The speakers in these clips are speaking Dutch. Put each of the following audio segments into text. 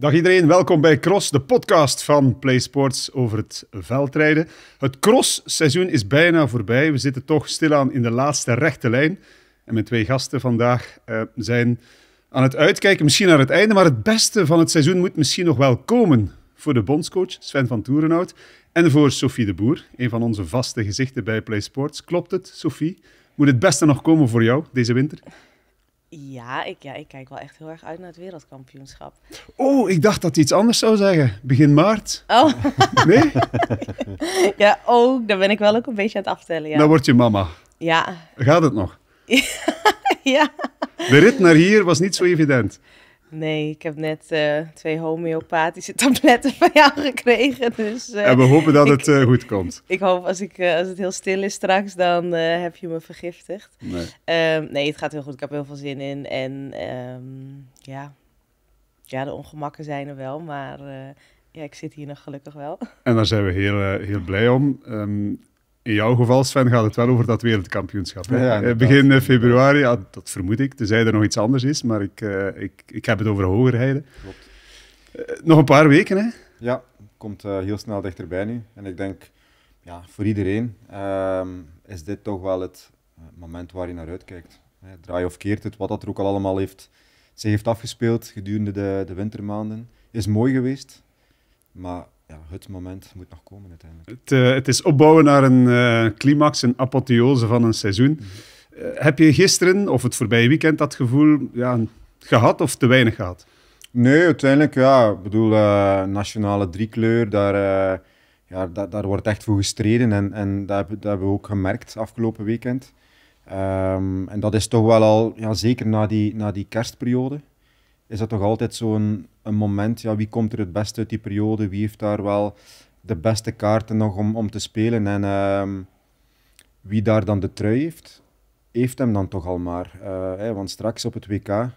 Dag iedereen, welkom bij Cross, de podcast van PlaySports over het veldrijden. Het crossseizoen is bijna voorbij. We zitten toch stilaan in de laatste rechte lijn. En mijn twee gasten vandaag eh, zijn aan het uitkijken, misschien naar het einde. Maar het beste van het seizoen moet misschien nog wel komen voor de bondscoach Sven van Toerenhout. En voor Sophie de Boer, een van onze vaste gezichten bij PlaySports. Klopt het, Sophie? Moet het beste nog komen voor jou deze winter? Ja ik, ja, ik kijk wel echt heel erg uit naar het wereldkampioenschap. Oh, ik dacht dat hij iets anders zou zeggen. Begin maart. Oh. Nee? ja, ook. Oh, daar ben ik wel ook een beetje aan het aftellen, ja. Dan word je mama. Ja. Gaat het nog? ja. De rit naar hier was niet zo evident. Nee, ik heb net eh, twee homeopathische tabletten van jou gekregen. Dus, eh, en we hopen dat het eh, goed komt. Ik hoop als, ik, als het heel stil is straks, dan heb je me vergiftigd. Nee. Ehm, nee, het gaat heel goed. Ik heb heel veel zin in. En ehm, ja. ja, de ongemakken zijn er wel, maar ja, ik zit hier nog gelukkig wel. En daar zijn we heel, heel blij om. Ehm, in jouw geval, Sven, gaat het wel over dat wereldkampioenschap. Hè? Eh, begin eh, februari, ja, dat vermoed ik, tenzij er nog iets anders is, maar ik, eh, ik, ik heb het over hogerheden. Klopt. nog een paar weken, hè? Ja, komt heel snel dichterbij nu. En ik denk, ja, voor iedereen ehm, is dit toch wel het moment waar je naar uitkijkt. Hè, draai of keert het, wat dat er ook al allemaal heeft, zich heeft afgespeeld gedurende de, de wintermaanden, is mooi geweest. Maar ja, het moment moet nog komen uiteindelijk. Het, eh, het is opbouwen naar een eh, climax, een apotheose van een seizoen. Mhm. Eh, heb je gisteren of het voorbije weekend dat gevoel ja, gehad of te weinig gehad? Nee, uiteindelijk ja. Ik bedoel, nationale driekleur, daar, ja, daar, daar, wordt echt voor gestreden. En, en dat, dat hebben we ook gemerkt afgelopen weekend. Ehm, en dat is toch wel al, ja, zeker na die, na die kerstperiode, is dat toch altijd zo'n een moment, ja, wie komt er het beste uit die periode, wie heeft daar wel de beste kaarten nog om, om te spelen en ehm, wie daar dan de trui heeft, heeft hem dan toch al maar. Eh, want straks op het WK,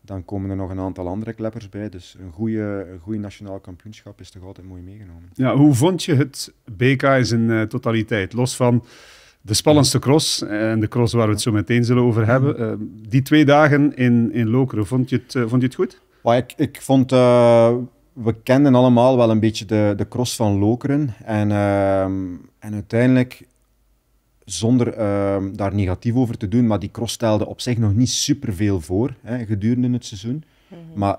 dan komen er nog een aantal andere kleppers bij, dus een goede, een goede nationaal kampioenschap is toch altijd mooi meegenomen. Ja, hoe vond je het BK in zijn eh, totaliteit, los van de spannendste cross eh, en de cross waar we het zo meteen zullen over hebben. Mhm. Eh, die twee dagen in, in Lokeren, vond je het, eh, vond je het goed? ik, ik vond, we kenden allemaal wel een beetje de, de cross van Lokeren. En, ehm, en uiteindelijk, zonder ehm, daar negatief over te doen, maar die cross stelde op zich nog niet superveel voor hè, gedurende het seizoen. Mhm. maar,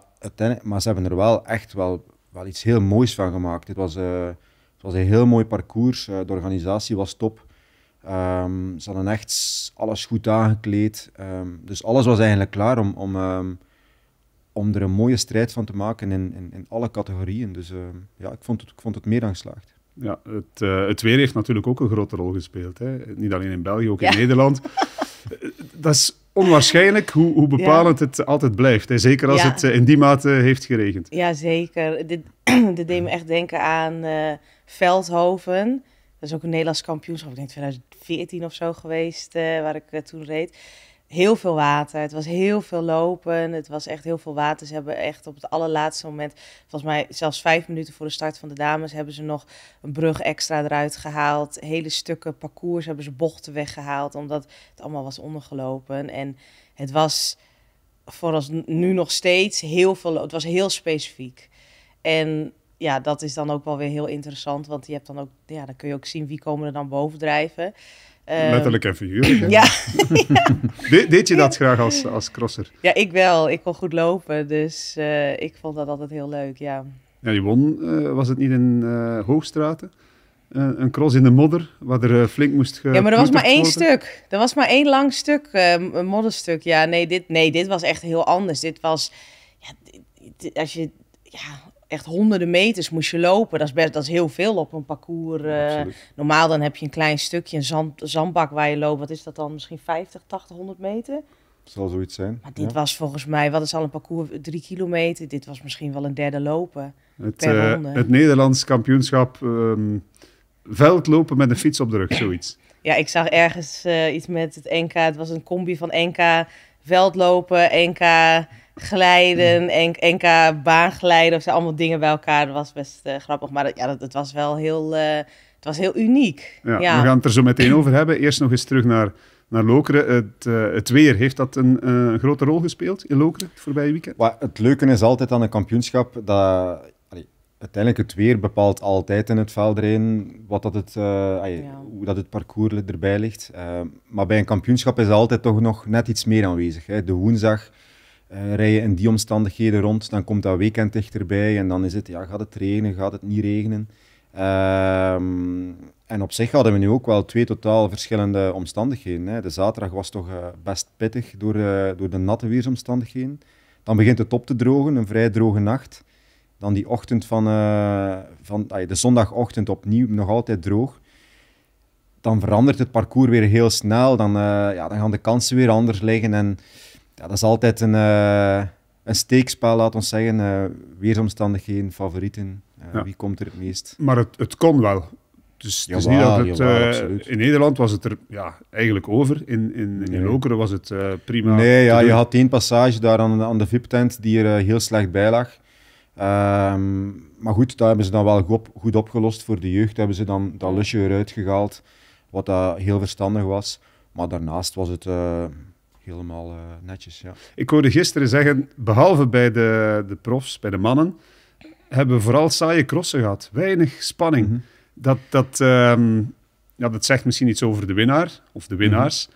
maar ze hebben er wel echt wel, wel iets heel moois van gemaakt. Het was, het was een heel mooi parcours, de organisatie was top. Um, ze hadden echt alles goed aangekleed. Ehm, dus alles was eigenlijk klaar om, om, ehm, om er een mooie strijd van te maken in, in, in alle categorieën. Dus ja, ik vond, het, ik vond het meer dan geslaagd. Ja, het, eh, het weer heeft natuurlijk ook een grote rol gespeeld. Hè? Niet alleen in België, ook in Nederland. Eh, dat is onwaarschijnlijk hoe, hoe bepalend het altijd blijft. Zeker als het eh, in die mate heeft geregend. Ja, zeker. Dit, deed me echt denken aan Veldhoven. Dat is ook een Nederlands kampioenschap, ik denk 2000, 14 of zo geweest, eh, waar ik eh, toen reed. Heel veel water. Het was heel veel lopen. Het was echt heel veel water. Ze hebben echt op het allerlaatste moment, volgens mij zelfs vijf minuten voor de start van de dames, hebben ze nog een brug extra eruit gehaald. Hele stukken parcours hebben ze bochten weggehaald, omdat het allemaal was ondergelopen. En het was voorals nu nog steeds heel veel. Het was heel specifiek. En ja, dat is dan ook wel weer heel interessant. Want je hebt dan ook, ja, dan kun je ook zien wie komen er dan bovendrijven. Ehm, Letterlijk en figuurlijk. ja. deed je dat graag als, als crosser? Ja, ik wel. Ik kon goed lopen, dus eh, ik vond dat altijd heel leuk, ja. Ja, je won, eh, was het niet in eh, Hoogstraten? een cross in de modder, waar er flink moest Ja, maar er was maar één stuk. Er was maar één lang stuk, een modderstuk. Ja, nee dit, nee, dit was echt heel anders. Dit was, ja, als je, ja, echt honderden meters moest je lopen. Dat is, best, dat is heel veel op een parcours. Eh, normaal dan heb je een klein stukje, een zand, zandbak waar je loopt. Wat is dat dan? Misschien 50, 80, 100 meter? zal zoiets zijn. Maar dit was volgens mij, wat is al een parcours? Drie kilometer. Dit was misschien wel een derde lopen. Het, per eh, het Nederlands kampioenschap um, veldlopen met een fiets op de rug, zoiets. Ja, ik zag ergens eh, iets met het NK. Het was een combi van NK veldlopen, NK glijden, en mm. NK baanglijden, of zijn allemaal dingen bij elkaar. Dat was best eh, grappig, maar ja, dat, het was wel heel, uh, het was heel uniek. Ja, We gaan het er zo meteen over hebben. Eerst nog eens terug naar, naar Lokeren. Het, eh, het weer, heeft dat een, grote rol gespeeld in Lokeren het voorbije weekend? Maar het leuke is altijd aan een kampioenschap dat uiteindelijk het weer bepaalt altijd in het veld erin wat dat het, hoe dat het parcours erbij ligt. maar bij een kampioenschap is altijd toch nog net iets meer aanwezig. Hè. De woensdag uh, rijden in die omstandigheden rond. Dan komt dat weekend dichterbij en dan is het, ja, gaat het regenen, gaat het niet regenen? Ehm, en op zich hadden we nu ook wel twee totaal verschillende omstandigheden. Hè. De zaterdag was toch eh, best pittig door, eh, door de natte weersomstandigheden. Dan begint het op te drogen, een vrij droge nacht. Dan die ochtend van, van de zondagochtend opnieuw nog altijd droog. Dan verandert het parcours weer heel snel. Dan, ja, dan gaan de kansen weer anders liggen. En ja, dat is altijd een, eh, een steekspel, laat ons zeggen. Uh, weersomstandigheden, favorieten. Eh, wie komt er het meest? Maar het, het kon wel. Dus het is niet dat het... in Nederland was het er ja, eigenlijk over. In, in, in, Lokeren was het prima. Nee, ja, je had één passage daar aan, aan de VIP-tent die er heel slecht bij lag. Ehm, maar goed, daar hebben ze dan wel goed, goed opgelost voor de jeugd. Hebben ze dan dat lusje eruit gehaald, wat dat heel verstandig was. Maar daarnaast was het helemaal eh, netjes. Ja. Ik hoorde gisteren zeggen, behalve bij de, de profs, bij de mannen, hebben we vooral saaie crossen gehad. Weinig spanning. Mhm. dat, dat, ehm, ja, dat zegt misschien iets over de winnaar of de winnaars.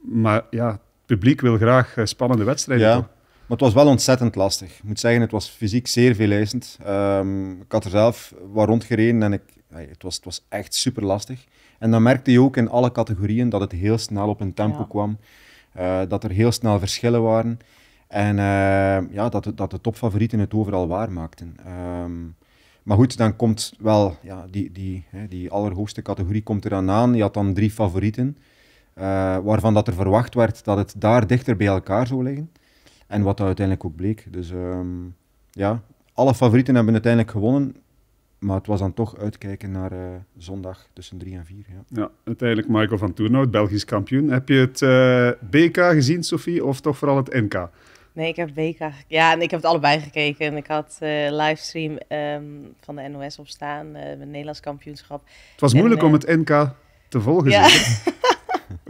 Mhm. Maar ja, het publiek wil graag eh, spannende wedstrijden. Ja. Maar het was wel ontzettend lastig. Ik moet zeggen, het was fysiek zeer veel eisend. Ehm, ik had er zelf wat rondgereden en ik, het, was, het was echt super lastig. En dan merkte je ook in alle categorieën dat het heel snel op een tempo ja. kwam. Eh, dat er heel snel verschillen waren. En eh, ja, dat, dat de topfavorieten het overal waarmaakten. Um, ehm, maar goed, dan komt wel ja, die, die, hè, die allerhoogste categorie komt eraan aan. Je had dan drie favorieten, eh, waarvan dat er verwacht werd dat het daar dichter bij elkaar zou liggen. En wat dat uiteindelijk ook bleek. Dus ehm, ja, alle favorieten hebben uiteindelijk gewonnen maar het was dan toch uitkijken naar eh, zondag tussen 3 en 4. Ja. ja. uiteindelijk Michael van Toernout, Belgisch kampioen. Heb je het eh, BK gezien, Sophie, of toch vooral het NK? Nee, ik heb BK. Ja, en ik heb het allebei gekeken. En ik had uh, livestream ehm, van de NOS op staan, met Nederlands kampioenschap. Het was moeilijk om het NK te volgen. Ja.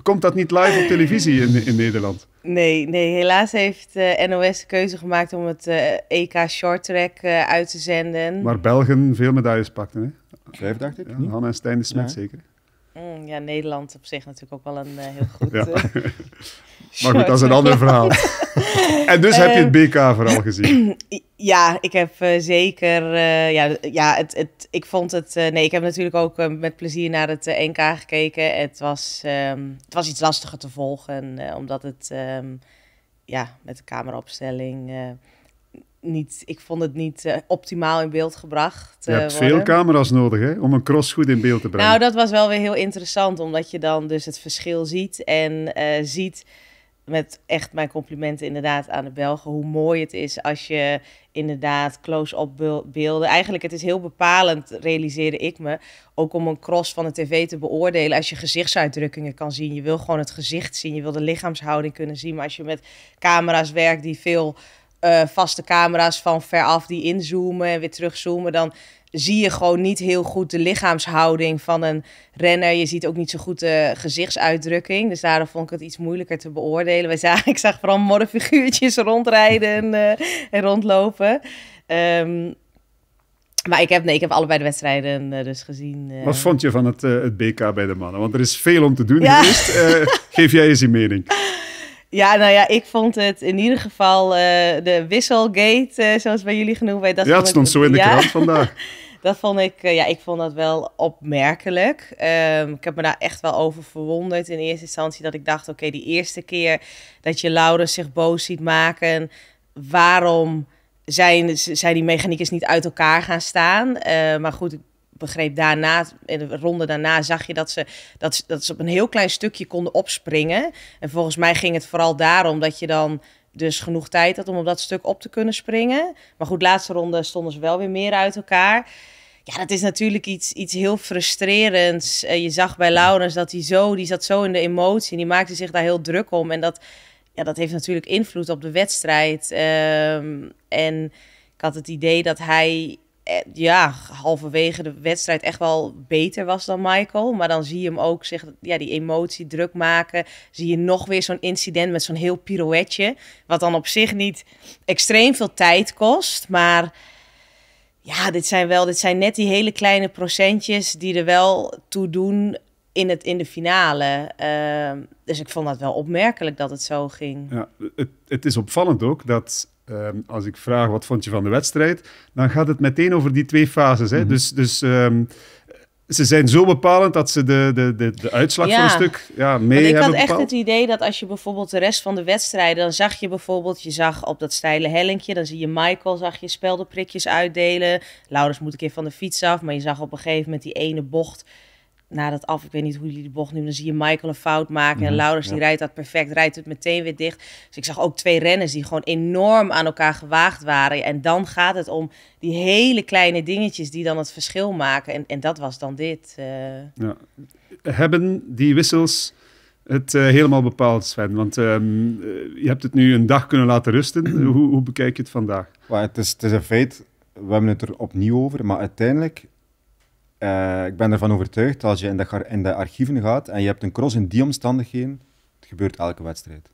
komt dat niet live op televisie in, in Nederland? Nee, nee, helaas heeft eh, NOS de keuze gemaakt om het EK eh, e Short Track eh, uit te zenden. Maar Belgen veel medailles pakten, hè? Vijf, dacht ik. Ja, Hanna en Stijn de Smet, zeker. Mm, ja, Nederland op zich natuurlijk ook wel een eh, heel goed... Eh, maar goed, dat is een ander verhaal. en dus heb je het bk vooral ehm, gezien? ja, ik heb eh, zeker... ja, ja het, het, ik vond het... nee, ik heb natuurlijk ook met plezier naar het NK gekeken. Het was, ehm, het was iets lastiger te volgen, omdat het... Ehm, ja, met de cameraopstelling niet, ik vond het niet eh, optimaal in beeld gebracht. je hebt eh, veel camera's nodig hè, om een cross goed in beeld te brengen. Nou, dat was wel weer heel interessant, omdat je dan dus het verschil ziet en eh, ziet met echt mijn complimenten inderdaad aan de Belgen. Hoe mooi het is als je inderdaad close-up beelden. Eigenlijk, het is heel bepalend, realiseerde ik me. Ook om een cross van de tv te beoordelen. Als je gezichtsuitdrukkingen kan zien. Je wil gewoon het gezicht zien. Je wil de lichaamshouding kunnen zien. Maar als je met camera's werkt die veel eh, vaste camera's van veraf die inzoomen en weer terugzoomen, dan zie je gewoon niet heel goed de lichaamshouding van een renner. Je ziet ook niet zo goed de gezichtsuitdrukking. Dus daarom vond ik het iets moeilijker te beoordelen. Wij ik zag vooral figuurtjes rondrijden en, eh, en rondlopen. Ehm, maar ik heb, nee, ik heb allebei de wedstrijden eh, dus gezien. Wat vond je van het, het BK bij de mannen? Want er is veel om te doen ja. geef jij eens je mening. Ja, nou ja, ik vond het in ieder geval eh, de wisselgate, uh, zoals bij jullie genoemd werd. Dat ja, het stond zo in de krant vandaag. dat vond ik, eh, ja, ik vond dat wel opmerkelijk. Ehm, ik heb me daar echt wel over verwonderd in eerste instantie. Dat ik dacht, oké, die eerste keer dat je Laurens zich boos ziet maken, waarom zijn, zijn die mechaniekers niet uit elkaar gaan staan? maar goed, begreep daarna, in de ronde daarna, zag je dat ze, dat, ze, dat ze op een heel klein stukje konden opspringen. En volgens mij ging het vooral daarom dat je dan dus genoeg tijd had om op dat stuk op te kunnen springen. Maar goed, laatste ronde stonden ze wel weer meer uit elkaar. Ja, dat is natuurlijk iets, iets heel frustrerends. Eh, je zag bij Laurens dat hij zo, die zat zo in de emotie. En die maakte zich daar heel druk om. En dat, ja, dat heeft natuurlijk invloed op de wedstrijd. Ehm, en ik had het idee dat hij eh, ja, halverwege de wedstrijd echt wel beter was dan Michael. Maar dan zie je hem ook zich, ja, die emotie druk maken. Zie je nog weer zo'n incident met zo'n heel pirouetje. Wat dan op zich niet extreem veel tijd kost. Maar ja, dit zijn wel, dit zijn net die hele kleine procentjes die er wel toe doen in, het, in de finale. Ehm, dus ik vond dat wel opmerkelijk dat het zo ging. Ja, het, het is opvallend ook dat Ehm, als ik vraag wat vond je van de wedstrijd, dan gaat het meteen over die twee fases. Hè? Mhm. Dus, dus ehm, ze zijn zo bepalend dat ze de, de, de, de uitslag voor een stuk ja, mee hebben Ik had echt het idee dat als je bijvoorbeeld de rest van de wedstrijden... dan zag je bijvoorbeeld, je zag op dat steile hellinkje... dan zie je Michael, zag je speldenprikjes uitdelen. Laurens moet een keer van de fiets af, maar je zag op een gegeven moment die ene bocht na dat af, ik weet niet hoe jullie de bocht nu, dan zie je Michael een fout maken. en mhm, Laurens die rijdt dat perfect, rijdt het meteen weer dicht. Dus ik zag ook twee renners die gewoon enorm aan elkaar gewaagd waren. En dan gaat het om die hele kleine dingetjes die dan het verschil maken. En, en dat was dan dit. Eh. Ja. Hebben die wissels het eh, helemaal bepaald, Sven? Want ehm, eh, je hebt het nu een dag kunnen laten rusten. hoe, hoe bekijk je het vandaag? het, is, het is een feit, we hebben het er opnieuw over, maar uiteindelijk eh, ik ben ervan overtuigd, dat als je in de, in de archieven gaat en je hebt een cross in die omstandigheden, het gebeurt elke wedstrijd.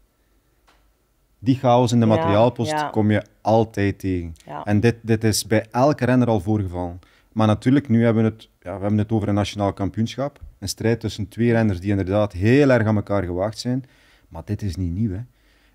Die chaos in de materiaalpost kom je altijd tegen. En dit, dit is bij elke renner al voorgevallen. Maar natuurlijk, nu hebben we het, ja, we hebben het over een nationaal kampioenschap. Een strijd tussen twee renners die inderdaad heel erg aan elkaar gewaagd zijn. Maar dit is niet nieuw. Hè.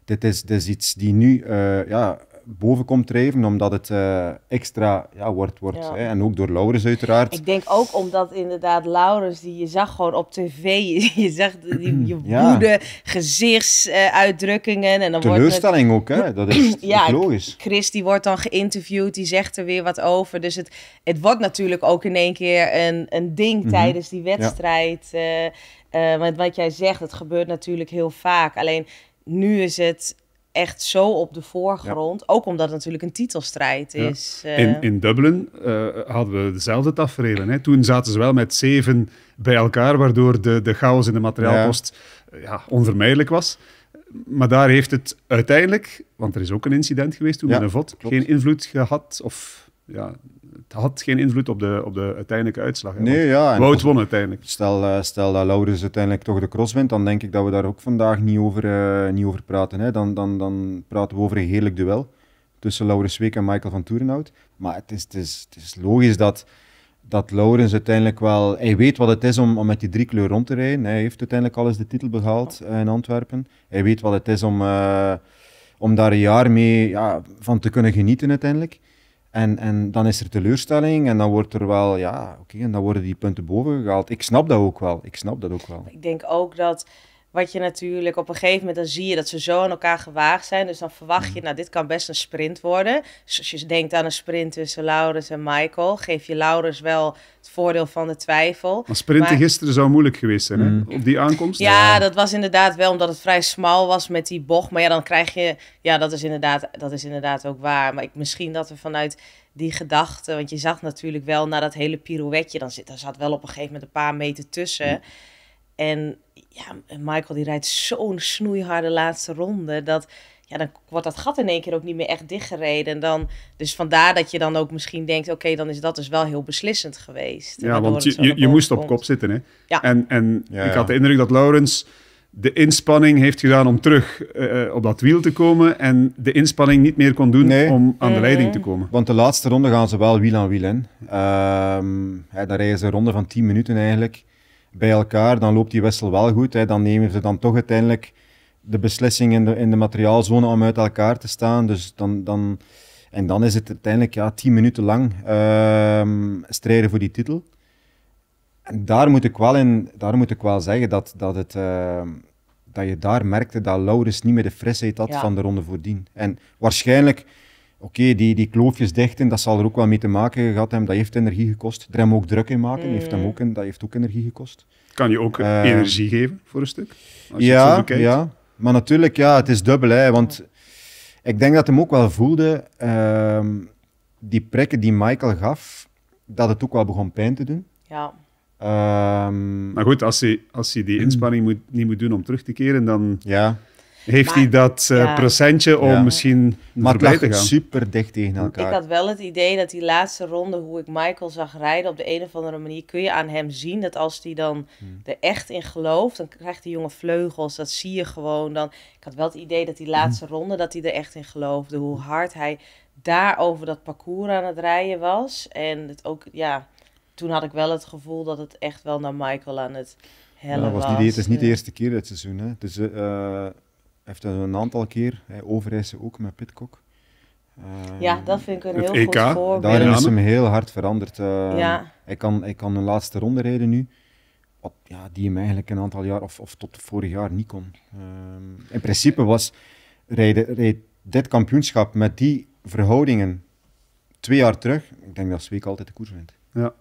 Dit, is, dit is iets die nu eh, ja, boven komt drijven, omdat het eh, extra ja, wordt. wordt Hè? En ook door Laurens, uiteraard. Ik denk ook omdat inderdaad Laurens, die je zag gewoon op tv, je, je zag die, je woede, gezichtsuitdrukkingen. en dan Teleurstelling wordt het... ook, hè? dat is ja, logisch. Chris die wordt dan geïnterviewd, die zegt er weer wat over. Dus het, het wordt natuurlijk ook in één keer een, een ding mhm. tijdens die wedstrijd. Uh, wat jij zegt, het gebeurt natuurlijk heel vaak. Alleen nu is het echt zo op de voorgrond. Ook omdat het natuurlijk een titelstrijd is. Eh. In, in Dublin eh, hadden we dezelfde tafereelen. Hè? Toen zaten ze wel met zeven bij elkaar, waardoor de, de chaos in de materiaalpost ja. Eh, onvermijdelijk was. Maar daar heeft het uiteindelijk, want er is ook een incident geweest toen met een VOD, geen invloed gehad of ja, het had geen invloed op de, op de uiteindelijke uitslag. Hè? Nee, ja. Wout won uiteindelijk. Stel, eh, stel dat Laurens uiteindelijk toch de cross wint, dan denk ik dat we daar ook vandaag niet over, eh, niet over praten. Hè? Dan, dan, dan praten we over een heerlijk duel tussen Laurens Week en Michael van Toerenhout. Maar het is, het is, het is logisch dat dat Laurens uiteindelijk wel... Hij weet wat het is om, om met die drie kleuren rond te rijden. Hij heeft uiteindelijk al eens de titel behaald eh, in Antwerpen. Hij weet wat het is om, om daar een jaar mee ja, van te kunnen genieten uiteindelijk. En, en dan is er teleurstelling en dan wordt er wel, ja, oké, en dan worden die punten boven gehaald. Ik snap dat ook wel. Ik snap dat ook wel. Ik denk ook dat wat je natuurlijk op een gegeven moment, dan zie je dat ze zo aan elkaar gewaagd zijn. Dus dan verwacht je, mm. nou, dit kan best een sprint worden. Dus als je denkt aan een sprint tussen Laurens en Michael, geef je Laurens wel het voordeel van de twijfel. Maar sprinten gisteren zou moeilijk geweest zijn, hè? Mm. Op die aankomst. Ja, dat was inderdaad wel, omdat het vrij smal was met die bocht. Maar ja, dan krijg je, ja, dat is inderdaad, dat is inderdaad ook waar. Maar ik, misschien dat we vanuit die gedachte, want je zag natuurlijk wel na dat hele pirouetje, dan zit, daar zat wel op een gegeven moment een paar meter tussen. Mm. En ja, Michael die rijdt zo'n snoeiharde laatste ronde. Dat, ja, dan wordt dat gat in één keer ook niet meer echt dichtgereden. Dan, dus vandaar dat je dan ook misschien denkt, oké, dan is dat dus wel heel beslissend geweest. Ja, want je, je, je moest op kop zitten, hè? En, en ik had de indruk dat Laurens de inspanning heeft gedaan om terug eh, eh, op dat wiel te komen en de inspanning niet meer kon doen om aan de leiding te komen. Want de laatste ronde gaan ze wel wiel aan wiel in. Uh, dan rijden ze een ronde van 10 minuten eigenlijk bij elkaar, dan loopt die wissel wel goed. Hè. Dan nemen ze dan toch uiteindelijk de beslissing in de, in de materiaalzone om uit elkaar te staan. Dus dan, dan, en dan is het uiteindelijk ja, tien minuten lang ehm, strijden voor die titel. En daar moet ik wel, in, daar moet ik wel zeggen dat, dat, het, ehm, dat je daar merkte dat Laurens niet meer de frisheid had van de ronde voordien. En waarschijnlijk oké, die, die kloofjes dichten, dat zal er ook wel mee te maken gehad hebben. Dat heeft energie gekost. Er ook druk in maken, heeft hem mm. ook, dat heeft ook energie gekost. Kan je ook eh, energie geven voor een stuk? Als ja, het ja, maar natuurlijk, ja, het is dubbel. Hè, want ik denk dat hem ook wel voelde, ehm, die prikken die Michael gaf, dat het ook wel begon pijn te doen. Ja. Ehm, maar goed, als hij, als hij die inspanning moet, niet moet doen om terug te keren, dan... Ja heeft hij dat eh, ja. procentje om misschien maar te gaan. super dicht tegen elkaar. Ik had wel het idee dat die laatste ronde, hoe ik Michael zag rijden, op de een of andere manier kun je aan hem zien dat als hij dan hmm. er echt in gelooft, dan krijgt die jonge vleugels. Dat zie je gewoon dan. Ik had wel het idee dat die laatste hmm. ronde, dat hij er echt in geloofde. Hoe hard hij daar over dat parcours aan het rijden was. En het ook, ja, toen had ik wel het gevoel dat het echt wel naar Michael aan het hellen was. Niet, het is niet de eerste keer dit seizoen. Hè? Dus, uh, heeft dat een aantal keer, hè, ook met Pitcock. ja, dat vind ik een heel goed voorbeeld. Daarin is hem heel hard veranderd. Eh, ja. hij, kan, hij kan een laatste ronde rijden nu, wat, ja, die hem eigenlijk een aantal jaar, of, of tot vorig jaar, niet kon. Ehm, in principe was rijden, rijd dit kampioenschap met die verhoudingen twee jaar terug, ik denk dat week altijd de koers wint. Ja.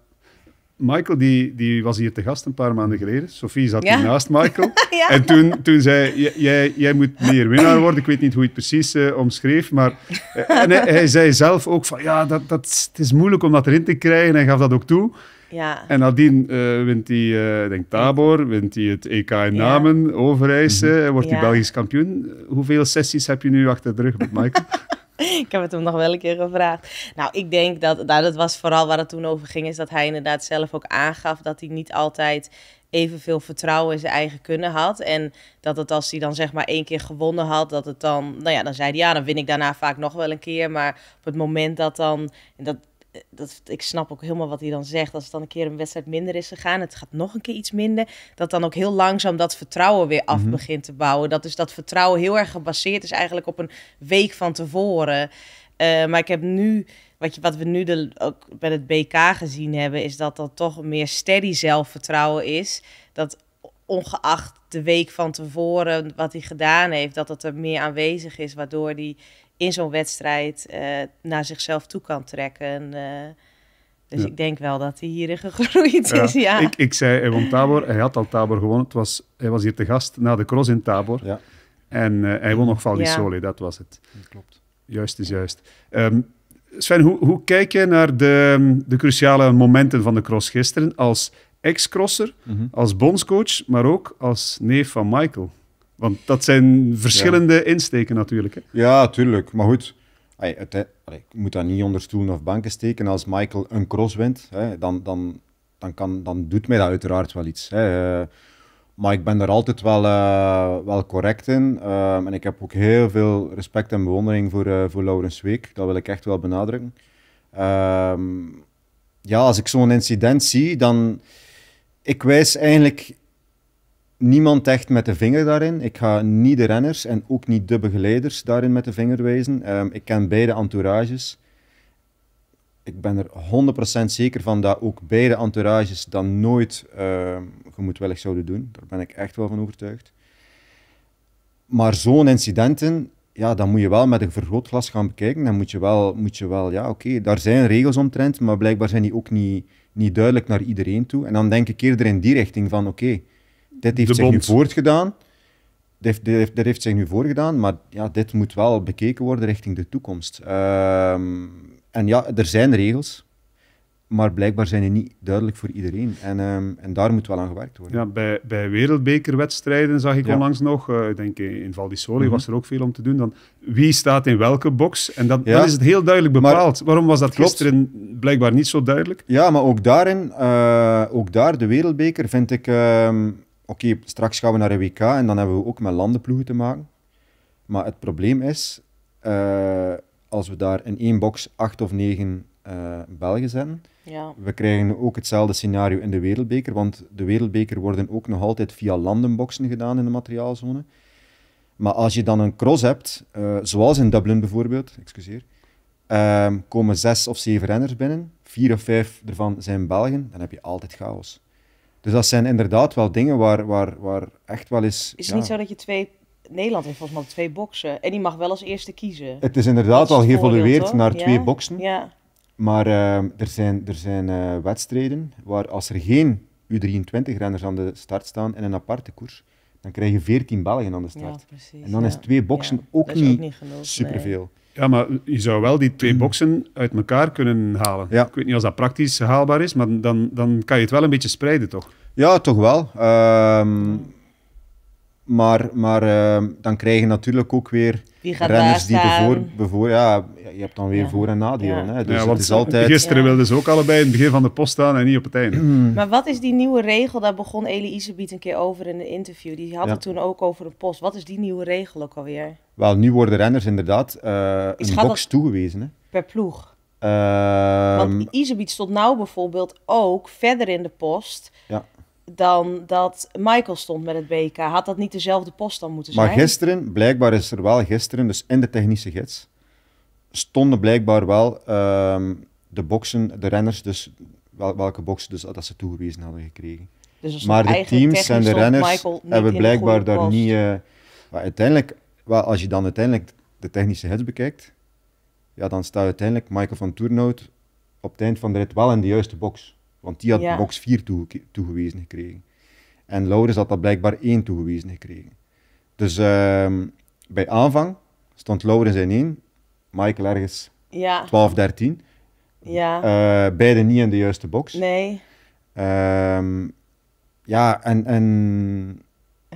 Michael die, die was hier te gast een paar maanden geleden. Sophie zat hier naast Michael. En toen, toen zei jij, jij moet meer winnaar worden. Ik weet niet hoe je het precies eh, omschreef. Maar, eh, en hij, zei zelf ook van, ja, dat, dat, het is moeilijk om dat erin te krijgen. Hij gaf dat ook toe. Ja. En nadien uh, wint hij, uh, denk Tabor, wint hij het EK in Namen, ja. Mhm. wordt hij Belgisch kampioen. Hoeveel sessies heb je nu achter de rug met Michael? ik heb het hem nog wel een keer gevraagd. Nou, ik denk dat, nou, dat was vooral waar het toen over ging, is dat hij inderdaad zelf ook aangaf dat hij niet altijd evenveel vertrouwen in zijn eigen kunnen had. En dat het als hij dan zeg maar één keer gewonnen had, dat het dan, nou ja, dan zei hij ja, dan win ik daarna vaak nog wel een keer. Maar op het moment dat dan, dat dat, ik snap ook helemaal wat hij dan zegt. Als het dan een keer een wedstrijd minder is gegaan, het gaat nog een keer iets minder. Dat dan ook heel langzaam dat vertrouwen weer af mhm. begint te bouwen. Dat is dus dat vertrouwen heel erg gebaseerd is eigenlijk op een week van tevoren. Eh, maar ik heb nu, wat, je, wat we nu de, ook bij het BK gezien hebben, is dat dat toch meer steady zelfvertrouwen is. Dat ongeacht de week van tevoren wat hij gedaan heeft, dat het er meer aanwezig is, waardoor die in zo'n wedstrijd eh, naar zichzelf toe kan trekken. Eh. Dus ik denk wel dat hij hierin gegroeid is. Ja. Ik, ik zei won Tabor, hij had al Tabor gewonnen. Het was, hij was hier te gast na de cross in Tabor. Ja. En eh, hij won nog Valdisole, dat was het. Dat klopt. Juist is juist. Ehm, Sven, hoe, hoe kijk je naar de, de cruciale momenten van de cross gisteren? Als ex-crosser, mhm. als bondscoach, maar ook als neef van Michael? Want dat zijn verschillende insteken natuurlijk. Hè? Ja, tuurlijk. Maar goed, het, ik moet dat niet onder stoelen of banken steken. Als Michael een cross wint, hè, dan, dan, dan, kan, dan doet mij dat uiteraard wel iets. Hè. Eh, maar ik ben daar altijd wel, eh, wel correct in. Ehm, en ik heb ook heel veel respect en bewondering voor, eh, voor Laurens Week. Dat wil ik echt wel benadrukken. Ehm, ja, als ik zo'n incident zie, dan... Ik wijs eigenlijk niemand echt met de vinger daarin. Ik ga niet de renners en ook niet de begeleiders daarin met de vinger wijzen. Ehm, ik ken beide entourages. Ik ben er 100% zeker van dat ook beide entourages dan nooit ehm, gemoedwillig zouden doen. Daar ben ik echt wel van overtuigd. Maar zo'n incidenten, ja, dan moet je wel met een vergrootglas gaan bekijken. Dan moet je wel, moet je wel ja, oké, daar zijn regels omtrent, maar blijkbaar zijn die ook niet, niet duidelijk naar iedereen toe. En dan denk ik eerder in die richting van, oké, dit heeft zich nu voortgedaan. Dit, heeft zich nu voorgedaan, maar ja, dit moet wel bekeken worden richting de toekomst. Ehm, en ja, er zijn regels, maar blijkbaar zijn die niet duidelijk voor iedereen. En, ehm, en daar moet wel aan gewerkt worden. Ja, bij, bij wereldbekerwedstrijden zag ik onlangs nog, uh, ik denk in Val di Sole mhm. was er ook veel om te doen, dan wie staat in welke box. En dat, dan is het heel duidelijk bepaald. Waarom was dat gisteren blijkbaar niet zo duidelijk? Ja, maar ook daarin, eh, ook daar, de wereldbeker, vind ik... Ehm, Oké, straks gaan we naar de WK en dan hebben we ook met landenploegen te maken. Maar het probleem is, eh, als we daar in één box acht of negen uh, Belgen zijn, ja. we krijgen ook hetzelfde scenario in de wereldbeker, want de wereldbeker worden ook nog altijd via landenboxen gedaan in de materiaalzone. Maar als je dan een cross hebt, eh, zoals in Dublin bijvoorbeeld, excuseer, ehm, komen zes of zeven renners binnen, vier of vijf ervan zijn Belgen, dan heb je altijd chaos. Dus dat zijn inderdaad wel dingen waar, waar, waar echt wel eens... Is het niet zo dat je twee... Nederland heeft volgens mij twee boksen. En die mag wel als eerste kiezen. Het is inderdaad al geëvolueerd naar twee boksen. Ja. Maar eh, er zijn, er zijn eh, wedstrijden waar als er geen U23-renners aan de start staan in een aparte koers, dan krijg je 14 Belgen aan de start. precies, en dan is twee boksen ook, niet, superveel. Ja, maar je zou wel die twee mm. boxen uit elkaar kunnen halen. Ik weet niet of dat praktisch haalbaar is, maar dan, dan kan je het wel een beetje spreiden, toch? Ja, toch wel. Ehm, maar, maar ehm, dan krijg je natuurlijk ook weer renners die bevoor, bevoor, ja, je hebt dan weer voor- en nadelen. Hè? Dus ja, altijd... Gisteren wilden ze ook allebei in het begin van de post staan en niet op het einde. Hmm. maar wat is die nieuwe regel? Daar begon Elie Isebiet een keer over in een interview. Die had het toen ook over de post. Wat is die nieuwe regel ook alweer? Wel, nu worden renners inderdaad uh, eh, een box toegewezen. Hè? Per ploeg. Ehm. Want Isebiet stond nou bijvoorbeeld ook verder in de post. Ja dan dat Michael stond met het BK. Had dat niet dezelfde post dan moeten zijn? Maar gisteren, blijkbaar is er wel gisteren, dus in de technische gids, stonden blijkbaar wel ehm, de boksen, de renners, dus wel, welke boksen dus, dat ze toegewezen hadden gekregen. Dus maar de teams en de renners hebben blijkbaar daar niet... Uh, uiteindelijk, wel, als je dan uiteindelijk de technische gids bekijkt, ja, dan staat uiteindelijk Michael van Toernout op het eind van de rit wel in de juiste box. Want die had box 4 toegewezen gekregen. En Laurens had dat blijkbaar 1 toegewezen gekregen. Dus ehm, bij aanvang stond Laurens in 1, Michael ergens ja. 12, 13. Ja. Uh, beide niet in de juiste box. Nee. Ehm, ja, en, en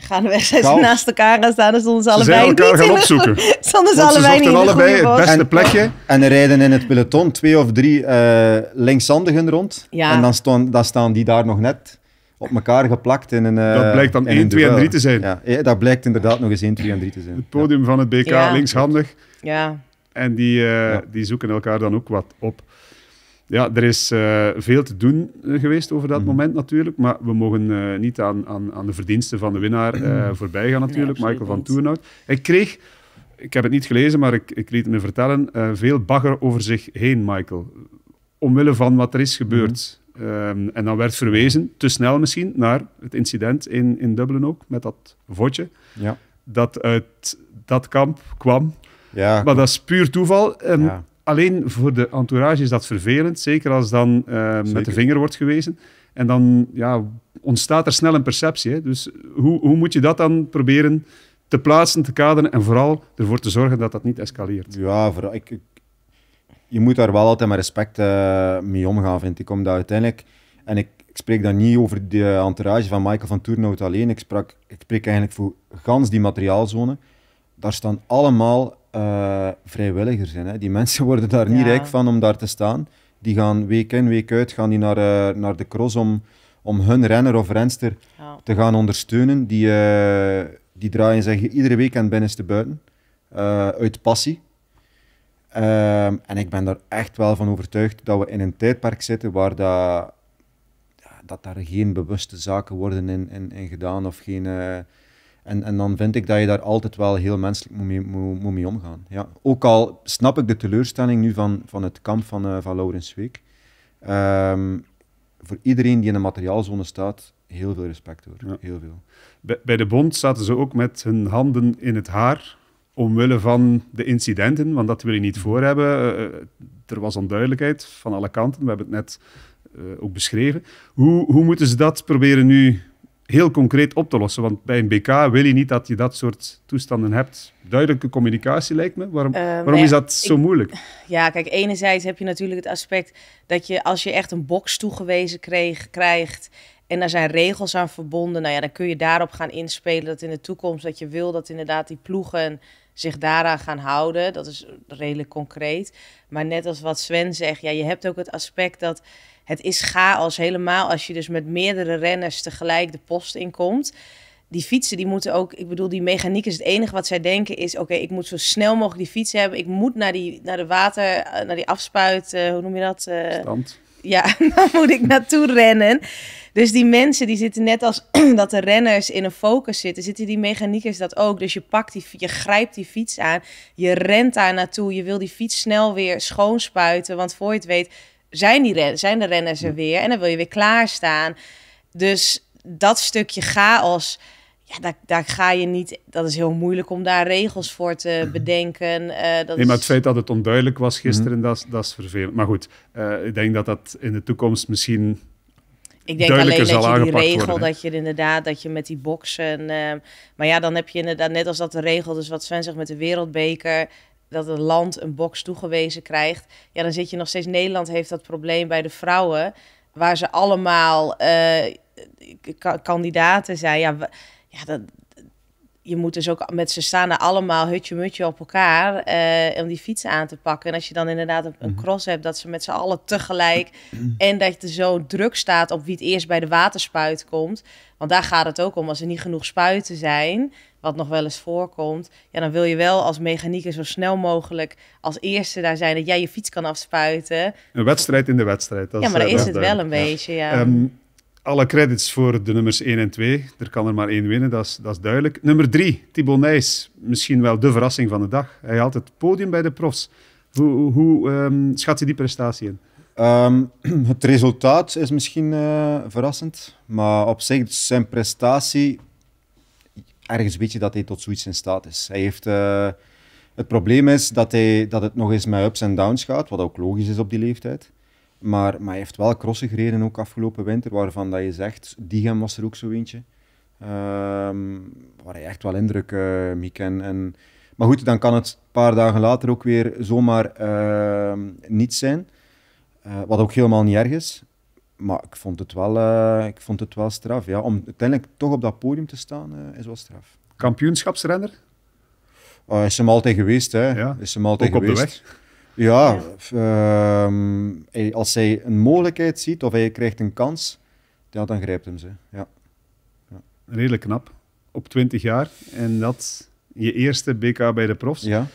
gaan gaandeweg zijn naast elkaar gaan staan en dus ze allebei zijn elkaar gaan in opzoeken. ze ze allebei zochten allebei het beste plekje. En er rijden in het peloton twee of drie eh, linkshandigen rond. Ja. En dan, stond, dan staan die daar nog net op elkaar geplakt in een. Dat eh, blijkt dan 1, 2 één, twee en 3 drie te zijn. Ja, eh, dat blijkt inderdaad nog eens 1, 2 en 3 te zijn. Het podium van het BK, linkshandig. Ja, En die, eh, die zoeken elkaar dan ook wat op ja, er is eh, veel te doen eh, geweest over dat mhm. moment natuurlijk. Maar we mogen eh, niet aan, aan, aan, de verdiensten van de winnaar uh, voorbij gaan natuurlijk. Michael van Toenhout. Hij kreeg, ik heb het niet gelezen, maar ik, ik liet het me vertellen, veel bagger over zich heen, Michael. Omwille van wat er is gebeurd. Mhm. Ehm, en dan werd verwezen, te snel misschien, naar het incident in, in Dublin ook, met dat votje. Ja. Dat uit dat kamp kwam. Ja, maar dat is puur toeval. En ja alleen voor de entourage is dat vervelend, zeker als dan eh, met de vinger wordt gewezen. En dan ja, ontstaat er snel een perceptie. Dus hoe, hoe moet je dat dan proberen te plaatsen, te kaderen en vooral ervoor te zorgen dat dat niet escaleert? Ja, ik, je moet daar wel altijd met respect eh, mee omgaan, vind ik. Omdat uiteindelijk, en ik, spreek dan niet over de entourage van Michael van Toernout alleen, ik, sprak, ik spreek eigenlijk voor gans die materiaalzone. Daar staan allemaal eh, vrijwilligers zijn. Hè. Die mensen worden daar niet rijk van om daar te staan. Die gaan week in, week uit gaan die naar, eh, naar de cross om, om hun renner of renster te gaan ondersteunen. Die, eh, die draaien zich iedere weekend binnenste buiten. uit passie. Ehm, en ik ben daar echt wel van overtuigd dat we in een tijdperk zitten waar dat, dat daar geen bewuste zaken worden in, in, in gedaan of geen en, en dan vind ik dat je daar altijd wel heel menselijk moet mee, moet, moet mee omgaan. Ja. Ook al snap ik de teleurstelling nu van, van het kamp van, uh, van Laurens Week. Ehm, voor iedereen die in de materiaalzone staat, heel veel respect hoor. Heel veel. Bij, de bond zaten ze ook met hun handen in het haar omwille van de incidenten, want dat wil je niet voor hebben. Eh, eh, er was onduidelijkheid van alle kanten, we hebben het net ook beschreven. Hoe, hoe moeten ze dat proberen nu heel concreet op te lossen. Want bij een BK wil je niet dat je dat soort toestanden hebt. Duidelijke communicatie lijkt me. Waarom, eh, waarom is dat zo moeilijk? Ja, kijk, enerzijds heb je natuurlijk het aspect dat je als je echt een box toegewezen kreeg, krijgt. En daar zijn regels aan verbonden. Nou ja, dan kun je daarop gaan inspelen dat in de toekomst dat je wil dat inderdaad die ploegen zich daaraan gaan houden. Dat is redelijk concreet. Maar net als wat Sven zegt, ja, je hebt ook het aspect dat het is chaos. Helemaal als je dus met meerdere renners tegelijk de post inkomt. Die fietsen, die moeten ook... Ik bedoel, die mechaniek is het enige wat zij denken is... Oké, ik moet zo snel mogelijk die fiets hebben. Ik moet naar, die, naar de water, eh, naar die afspuit... Eh, hoe noem je dat? Uh, eh, Stand. Ja, dan moet ik naartoe rennen. Dus die mensen die zitten net als dat de renners in een focus zitten, zitten die mechaniekers dat ook. Dus je pakt die, je grijpt die fiets aan, je rent daar naartoe, je wil die fiets snel weer schoonspuiten, want voor je het weet zijn, die ren zijn de renners er weer. En dan wil je weer klaarstaan. Dus dat stukje chaos, ja, daar, daar ga je niet. Dat is heel moeilijk om daar regels voor te bedenken. Eh, dat nee, maar het feit dat het onduidelijk was mhm. gisteren, mm dat, dat, is vervelend. Maar goed, eh, ik denk dat dat in de toekomst misschien. Ik denk alleen dat je die regel, worden, dat je inderdaad, dat je met die boksen... Eh, maar ja, dan heb je inderdaad, net als dat de regel, dus wat Sven zegt met de wereldbeker dat een land een box toegewezen krijgt, ja, dan zit je nog steeds. Nederland heeft dat probleem bij de vrouwen, waar ze allemaal eh, kandidaten zijn. Ja, ja dat, je moet dus ook met ze staan er allemaal hutje-mutje op elkaar eh, om die fiets aan te pakken. En als je dan inderdaad een, mhm. cross hebt, dat ze met z'n allen tegelijk. en dat er zo druk staat op wie het eerst bij de waterspuit komt. Want daar gaat het ook om. Als er niet genoeg spuiten zijn, wat nog wel eens voorkomt. Ja, dan wil je wel als mechanieker zo snel mogelijk als eerste daar zijn dat jij je fiets kan afspuiten. Een wedstrijd in de wedstrijd. Dat ja, maar eh, is het wel een beetje, ja. Ehm, alle credits voor de nummers 1 en 2. Er kan er maar één winnen, dat is, dat is duidelijk. Nummer 3, Thibaut Nijs. Misschien wel de verrassing van de dag. Hij had het podium bij de profs. Hoe, hoe ehm, schat je die prestatie in? Ehm, het resultaat is misschien eh, verrassend, maar op zich zijn prestatie ergens weet je dat hij tot zoiets in staat is. Hij heeft, eh, het probleem is dat, hij, dat het nog eens met ups en downs gaat, wat ook logisch is op die leeftijd. Maar, maar hij heeft wel crossen gereden ook afgelopen winter, waarvan dat je zegt, die gem was er ook zo eentje. Uh, waar hij echt wel indruk, uh, En, en, maar goed, dan kan het een paar dagen later ook weer zomaar uh, niet zijn. Eh, wat ook helemaal niet erg is maar ik vond het wel, eh, ik vond het wel straf. Ja. Om uiteindelijk toch op dat podium te staan, eh, is wel straf. Kampioenschapsrenner? Uh, is hem altijd geweest, hè. Ja. Is hem altijd ook geweest. op de weg? Ja. Ehm, als hij een mogelijkheid ziet of hij krijgt een kans, ja, dan grijpt hem ze. Ja. ja. Redelijk knap. Op 20 jaar. En dat je eerste BK bij de profs. Ja.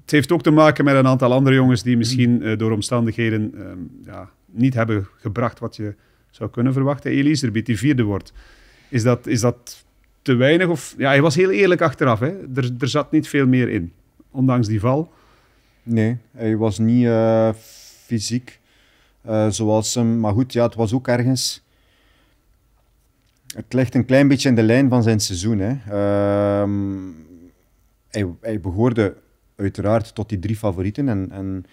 Het heeft ook te maken met een aantal andere jongens die misschien eh, door omstandigheden ehm, ja, niet hebben gebracht wat je zou kunnen verwachten. Elizabeth, die vierde wordt. Is dat, is dat te weinig? Of, ja, hij was heel eerlijk achteraf. Hè? Er, er zat niet veel meer in, ondanks die val. Nee, hij was niet eh, fysiek eh, zoals hem. Maar goed, ja, het was ook ergens. Het ligt een klein beetje in de lijn van zijn seizoen. Hè. Ehm, hij, hij behoorde uiteraard tot die drie favorieten. En, en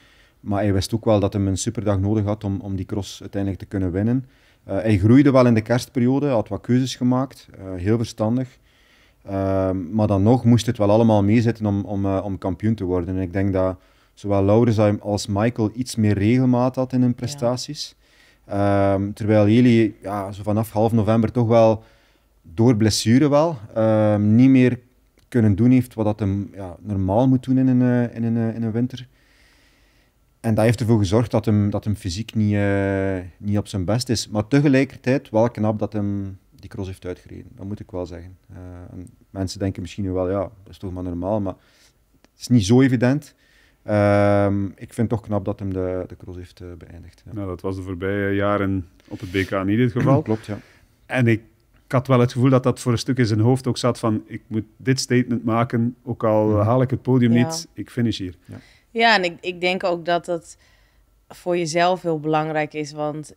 maar hij wist ook wel dat hij een superdag nodig had om, om die cross uiteindelijk te kunnen winnen. Eh, hij groeide wel in de kerstperiode, had wat keuzes gemaakt, eh, heel verstandig. Ehm, maar dan nog moest het wel allemaal meezitten om, om, eh, om kampioen te worden. En ik denk dat zowel Laurens als Michael iets meer regelmaat had in hun prestaties. Ehm, terwijl jullie ja, zo vanaf half november toch wel door blessure wel ehm, niet meer kunnen doen heeft wat dat hem ja, normaal moet doen in een, in een, in een winter en dat heeft ervoor gezorgd dat hem, dat hem fysiek niet, eh, niet op zijn best is. Maar tegelijkertijd wel knap dat hem die cross heeft uitgereden. Dat moet ik wel zeggen. Eh, mensen denken misschien wel, ja, dat is toch maar normaal. Maar het is niet zo evident. Ehm, ik vind toch knap dat hem de, de cross heeft eh, beëindigd. Ja. Nou, dat was de voorbije jaren op het BK in het geval. Klopt, ja. En ik had wel het gevoel dat dat voor een stuk in zijn hoofd ook zat van ik moet dit statement maken, ook al mm. haal ik het podium niet, ik finish hier. Ja. Ja, en ik, ik denk ook dat dat voor jezelf heel belangrijk is. Want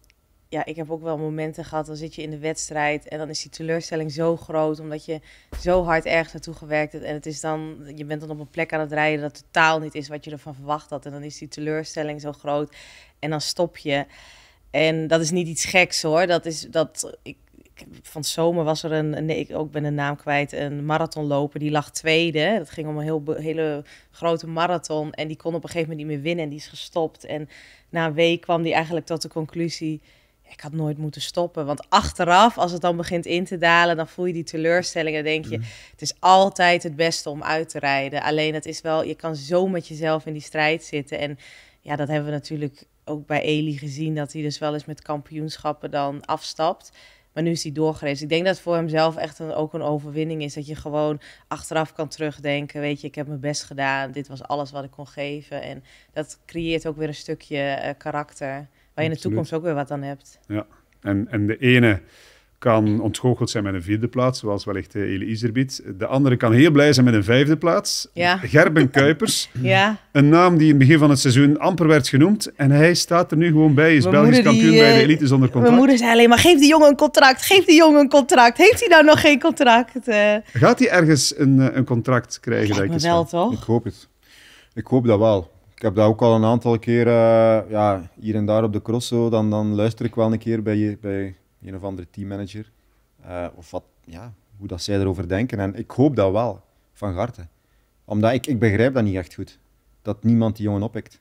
ja, ik heb ook wel momenten gehad, dan zit je in de wedstrijd en dan is die teleurstelling zo groot omdat je zo hard ergens naartoe gewerkt hebt en het is dan, je bent dan op een plek aan het rijden dat totaal niet is wat je ervan verwacht had en dan is die teleurstelling zo groot en dan stop je. En dat is niet iets geks hoor, dat is dat, ik van zomer was er een, nee, ik ook ben de naam kwijt, een marathonloper. Die lag tweede. Dat ging om een heel, hele grote marathon. En die kon op een gegeven moment niet meer winnen en die is gestopt. En na een week kwam die eigenlijk tot de conclusie, ik had nooit moeten stoppen. Want achteraf, als het dan begint in te dalen, dan voel je die teleurstelling en denk je, het is altijd het beste om uit te rijden. Alleen het is wel, je kan zo met jezelf in die strijd zitten. En ja, dat hebben we natuurlijk ook bij Eli gezien, dat hij dus wel eens met kampioenschappen dan afstapt. Maar nu is hij doorgereisd. Ik denk dat het voor hemzelf echt een, ook een overwinning is. Dat je gewoon achteraf kan terugdenken. Weet je, ik heb mijn best gedaan. Dit was alles wat ik kon geven. En dat creëert ook weer een stukje eh, karakter. Waar je in de toekomst ook weer wat aan hebt. Ja, en, en de ene kan ontgoocheld zijn met een vierde plaats, zoals wellicht eh, Ele Izerbiet. De andere kan heel blij zijn met een vijfde plaats. Gerben Kuipers. ja. Een naam die in het begin van het seizoen amper werd genoemd. En hij staat er nu gewoon bij. Is Belgisch kampioen bij de eh, elite zonder contract. Mijn moeder zei alleen maar, geef die jongen een contract. Geef die jongen een contract. Heeft hij nou nog geen contract? Eh. Gaat hij ergens een, een contract krijgen? Ik me wel, toch? Ik hoop het. Ik hoop dat wel. Ik heb dat ook al een aantal keer ja, hier en daar op de cross. Zo, dan, dan luister ik wel een keer bij, bij een of andere teammanager. Uh, of wat, ja, hoe dat zij erover denken. En ik hoop dat wel, van harte. Omdat ik, ik begrijp dat niet echt goed. Dat niemand die jongen oppikt.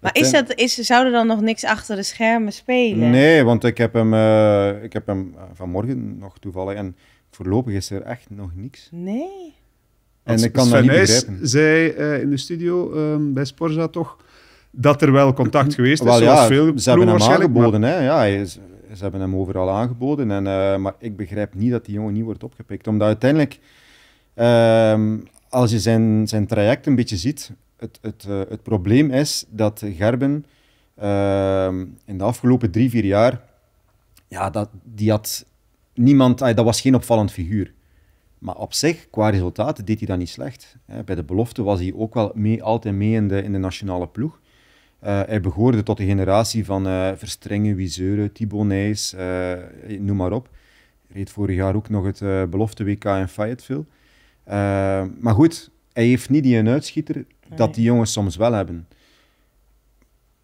Maar is dat, is, zou er dan nog niks achter de schermen spelen? Nee, want ik heb hem, eh, ik heb hem eh, vanmorgen nog toevallig. En voorlopig is er echt nog niks. Nee. En ik kan Sven dat niet begrijpen. zei in de studio ehm, bij Sporza toch dat er wel contact geweest is, wel, zoals ja, veel ze hebben hem aangeboden. Hè? Ja, is, ze hebben hem overal aangeboden. En, eh, maar ik begrijp niet dat die jongen niet wordt opgepikt. Omdat uiteindelijk, ehm, als je zijn, zijn traject een beetje ziet, het, het, eh, het probleem is dat Gerben ehm, in de afgelopen drie, vier jaar, ja, dat, die had niemand, dat was geen opvallend figuur. Maar op zich, qua resultaten, deed hij dat niet slecht. Bij de belofte was hij ook wel mee, altijd mee in de, in de nationale ploeg hij eh, behoorde tot de generatie van eh, Verstrengen, Wiseuren, Thibaut eh, noem maar op. Reed vorig jaar ook nog het belofte WK in Fayetteville. maar goed, hij heeft niet die een uitschieter dat die jongens soms wel hebben.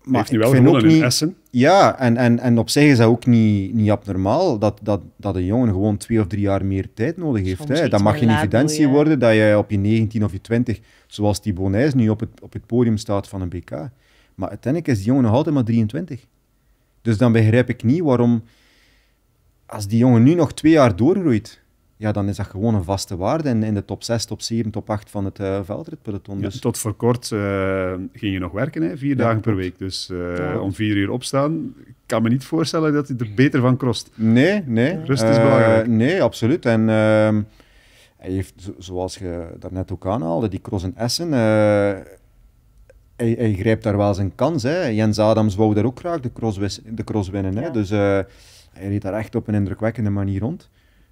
Maar heeft wel gewonnen niet, in Essen. Ja, en, en, en op zich is dat ook niet, niet abnormaal dat, dat, dat een jongen gewoon twee of drie jaar meer tijd nodig heeft. Hè. Dat mag geen evidentie worden dat je op je 19 of je 20, zoals die nu op het, op het podium staat van een BK. Maar uiteindelijk is die jongen nog altijd maar 23. Dus dan begrijp ik niet waarom, als die jongen nu nog twee jaar doorgroeit, ja, dan is dat gewoon een vaste waarde in, in de top 6, top 7, top 8 van het uh, eh, veldritpeloton. Dus... Ja, tot voor kort eh, ging je nog werken, hè? vier dagen per week. Dus eh, om vier uur opstaan, ik kan me niet voorstellen dat hij er beter van krost. Nee, nee. Rust is belangrijk. nee, absoluut. En ehm, hij heeft, zoals je daarnet ook aanhaalde, die cross in Essen hij, grijpt daar wel zijn kans. Hè. Jens Adams wou daar ook graag de cross, de cross winnen. Hè. Dus eh, hij reed daar echt op een indrukwekkende manier rond.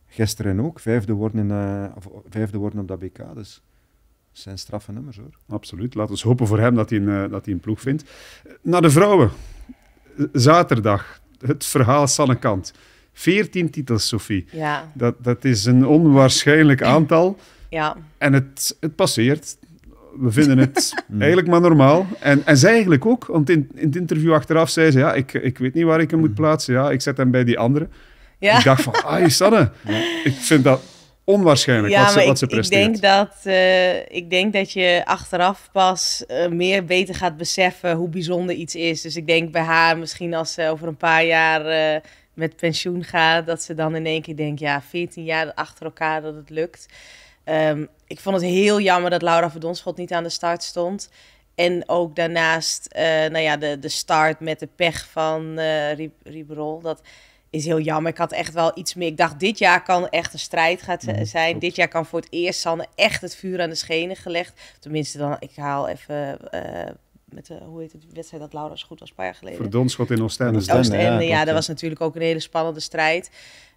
Gisteren ook, vijfde worden, in, eh, vijfde worden op dat BK. Dus dat zijn straffe nummers hoor. Absoluut. Laten we hopen voor hem dat hij, een, eh, dat hij een ploeg vindt. Naar de vrouwen. Zaterdag. Het verhaal Kant, veertien titels, Sophie. Ja. Dat, dat is een onwaarschijnlijk aantal. Ja. En het, het passeert we vinden het mm. eigenlijk maar normaal. En, en zij eigenlijk ook, want in, in het interview achteraf zei ze, ja, ik, ik weet niet waar ik hem moet mm. plaatsen. Ja, ik zet hem bij die andere. Ja. Ik dacht van, ah, Sanne. Ik vind dat onwaarschijnlijk ja, wat, ze, wat ze presteert. Ik denk, dat, eh, ik denk dat je achteraf pas eh, meer beter gaat beseffen hoe bijzonder iets is. Dus ik denk bij haar, misschien als ze over een paar jaar eh, met pensioen gaat, dat ze dan in één keer denkt, ja, 14 jaar achter elkaar dat het lukt. Ehm, ik vond het heel jammer dat Laura Verdonschot niet aan de start stond. En ook daarnaast, eh, nou ja, de, de start met de pech van uh, eh, Riberol. Dat is heel jammer. Ik had echt wel iets meer. Ik dacht, dit jaar kan echt een strijd gaan mm, zijn. dit jaar kan voor het eerst Sanne echt het vuur aan de schenen gelegd. Tenminste, dan, ik haal even. Eh, met hoe heet het, wedstrijd dat Laura zo goed was een paar jaar geleden. Verdonschot in Oostende. Oostende, ja, ja, dat was natuurlijk ook een hele spannende strijd.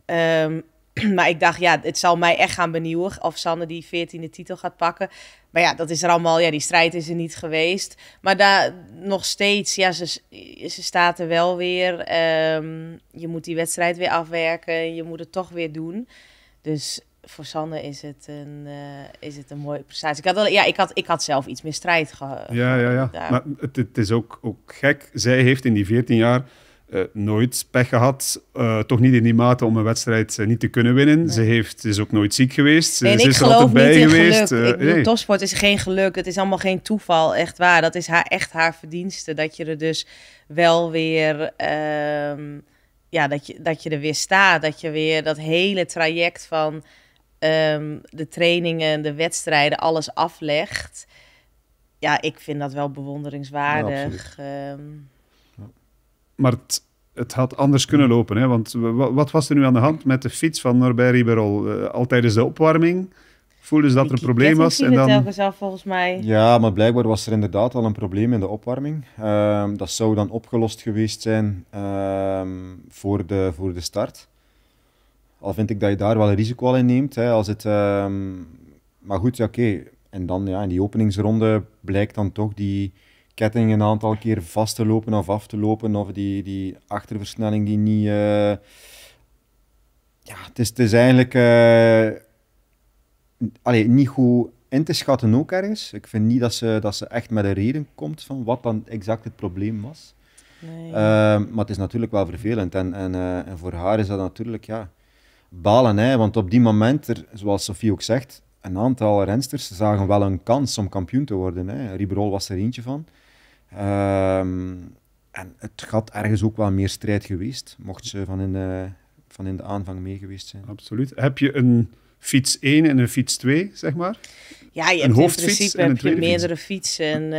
Ehm, Maar ik dacht, ja, het zal mij echt gaan benieuwen of Sanne die 14e titel gaat pakken. Maar ja, dat is er allemaal, ja, die strijd is er niet geweest. Maar daar nog steeds, ja, ze, ze staat er wel weer. Ehm, je moet die wedstrijd weer afwerken, je moet het toch weer doen. Dus voor Sanne is het een, eh, is het een mooie prestatie. Ik had, al, ja, ik had, ik had zelf iets meer strijd gehad. Ja, ja, ja. Maar het, het, is ook, ook gek. Zij heeft in die 14 jaar eh, nooit pech gehad. Eh, toch niet in die mate om een wedstrijd eh, niet te kunnen winnen. Ze heeft, is ook nooit ziek geweest. ze is er altijd bij geweest. ik topsport is geen geluk. Het is allemaal geen toeval. Echt waar. Dat is haar, echt haar verdienste. Dat je er dus wel weer. Ehm, ja, dat je, dat je er weer staat. Dat je weer dat hele traject van ehm, de trainingen, de wedstrijden, alles aflegt. Ja, ik vind dat wel bewonderingswaardig maar het, het, had anders kunnen lopen. Hè? Want wat was er nu aan de hand met de fiets van Norbert Riberol? Uh, al tijdens de opwarming voelden ze dat er een probleem was. En dan... telkens af, volgens mij. Ja, maar blijkbaar was er inderdaad al een probleem in de opwarming. Ehm, dat zou dan opgelost geweest zijn ehm, voor, de, voor de start. Al vind ik dat je daar wel een risico al neemt. Hè, als het, ehm, maar goed, ja, oké. En dan ja, in die openingsronde blijkt dan toch die ketting een aantal keer vast te lopen of af te lopen, of die, die achterversnelling die niet... Eh, ja, het is, het is eigenlijk eh, Allee, niet goed in te schatten ook ergens. Ik vind niet dat ze, dat ze echt met een reden komt van wat dan exact het probleem was. Nee. Ehm, maar het is natuurlijk wel vervelend. En, eh, en, voor haar is dat natuurlijk ja, balen. Hè? Want op die moment, er, zoals Sofie ook zegt, een aantal rensters zagen wel een kans om kampioen te worden. Hè. Riberol was er eentje van. Ehm, en het had ergens ook wel meer strijd geweest, mocht ze van in de, van in de aanvang mee geweest zijn. Absoluut. Heb je een fiets 1 en een fiets 2, zeg maar? Ja, je een hebt in principe heb je meerdere fietsen. En, mm.